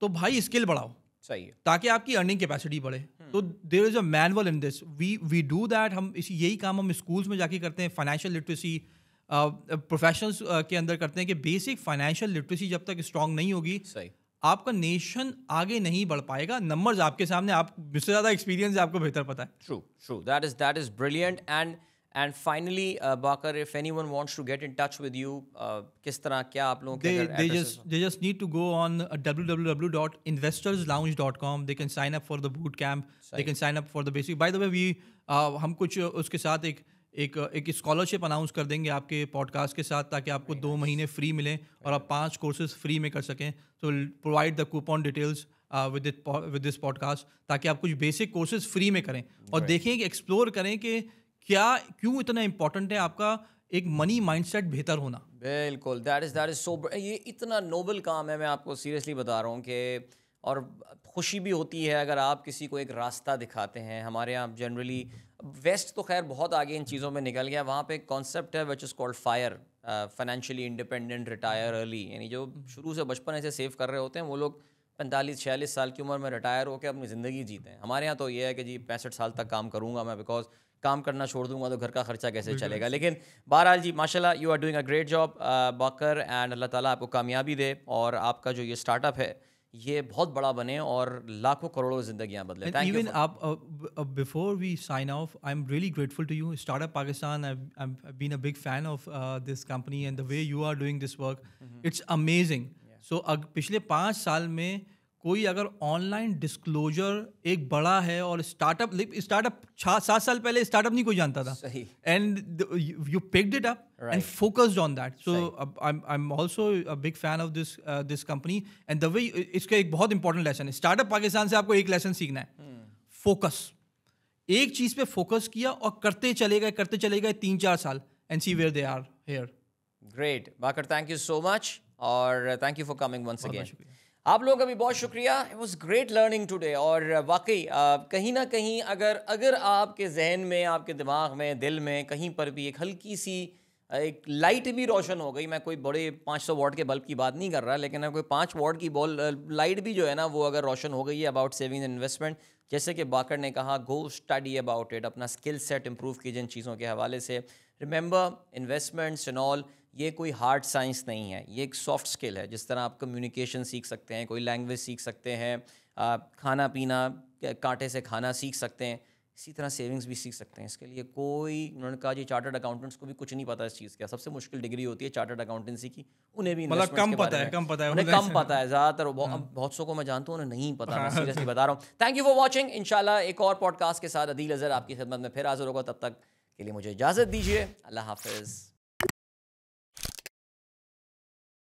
A: तो भाई स्किल बढ़ाओ सही है ताकि आपकी अर्निंग कैपेसिटी बढ़े हम्म। तो there is a manual in this we we do that हम इसी यही काम हम स्कूल्स में जाके करते हैं फाइनेंशियल लिटरेसी प्रोफेशनल्स के अंदर करते हैं कि बेसिक फाइनेंशियल लिटरेसी जब तक स्ट्रांग नहीं होगी सही आपका नेशन आगे नहीं बढ़ पाएगा नंबर्स आपके सामने आप इससे ज़्यादा एक्सपीरियंस आपको बेहतर पता है true true that
B: is that is brilliant and and finally Baqar if anyone wants to get in touch with you किस तरह क्या आप लोगों के they just
A: they just need to go on www.investorslounge.com they can sign up for the boot camp they can sign up for the basic by the way we हम कुछ उसके साथ एक एक एक स्कॉलरशिप अनाउंस कर देंगे आपके पॉडकास्ट के साथ ताकि आपको दो महीने फ्री मिलें और आप पांच कोर्सेज फ्री में कर सकें so provide the coupon details with with this podcast ताकि आप कुछ बेसिक कोर्सेज फ्री में करें और देखें कि एक्सप्लोर करें कि क्या क्यों इतना इंपॉर्टेंट है आपका एक मनी माइंडसेट बेहतर होना
B: बिल्कुल that is that is so ये इतना नोबल काम है मैं आपको सीरियसली बता रहा हूँ कि और खुशी भी होती है अगर आप किसी को एक रास्ता दिखाते हैं हमारे यहाँ जनरली वेस्ट तो खैर बहुत आगे इन चीज़ों में निकल गया वहाँ पे एक कॉन्सेप्ट है which is called fire financially independent retire early यानी जो शुरू से बचपन ऐसे सेव कर रहे होते हैं वो लोग पैंतालीस छियालीस साल की उम्र में रिटायर होकर अपनी ज़िंदगी जीते हैं हमारे यहाँ तो ये है कि जी पैंसठ साल तक काम करूँगा मैं बिकॉज काम करना छोड़ दूंगा तो घर का खर्चा कैसे चलेगा लेकिन बहरहाल जी माशाल्लाह you are doing a great job Baqar and अल्लाह ताला आपको कामयाबी दे और आपका जो ये स्टार्टअप है ये बहुत बड़ा बने और लाखों करोड़ों जिंदगियां बदले थैंक यू
A: आप before we sign off I am really grateful to you startup Pakistan been a big fan of this company and the way you are doing this work it's amazing so पिछले पाँच साल में कोई अगर online disclosure एक बड़ा है और स्टार्टअप स्टार्टअप सात साल पहले स्टार्टअप नहीं कोई जानता था and you picked it up and focused on that so I am also big fan of this this company and the way इसका एक बहुत इंपॉर्टेंट लेसन है स्टार्टअप पाकिस्तान से आपको एक लेसन सीखना है फोकस hmm. एक चीज पे फोकस किया और करते चले गए करते चले गए तीन चार साल and see where they are here
B: great Baqar thank you so much और thank you for coming once again आप लोगों का भी बहुत शुक्रिया it was great learning today और uh, वाकई uh, कहीं ना कहीं अगर अगर आपके जहन में आपके दिमाग में दिल में कहीं पर भी एक हल्की सी uh, एक लाइट भी रोशन हो गई मैं कोई बड़े 500 वॉट के बल्ब की बात नहीं कर रहा लेकिन कोई पाँच वॉट की बॉल लाइट भी जो है ना वो अगर रोशन हो गई है अबाउट सेविंग इन्वेस्टमेंट जैसे कि बाकर ने कहा गो स्टडी अबाउट इट अपना स्किल सेट इम्प्रूव कीजिए इन चीज़ों के हवाले से रिमेंबर इन्वेस्टमेंट्स एंड ऑल ये कोई हार्ड साइंस नहीं है ये एक सॉफ्ट स्किल है जिस तरह आप कम्युनिकेशन सीख सकते हैं कोई लैंग्वेज सीख सकते हैं आप खाना पीना कांटे से खाना सीख सकते हैं इसी तरह सेविंग्स भी सीख सकते हैं इसके लिए कोई उन्होंने कहा जी चार्टर्ड अकाउंटेंट्स को भी कुछ नहीं पता इस चीज़ का सबसे मुश्किल डिग्री होती है चार्टर्ड अकाउंटेंसी की उन्हें भी मतलब कम पता है कम पता है उन्हें कम पता है ज़्यादातर हाँ। बहुत सौ को मैं जानता हूँ उन्हें नहीं पता मैं सीरियसली हाँ। बता रहा हूँ थैंक यू फॉर वॉचिंग इनशाला एक और पॉडकास्ट के साथ अदील अजहर आपकी खिदमत में फिर हाजिर होगा तब तक के लिए मुझे इजाज़त दीजिए अल्लाह हाफिज़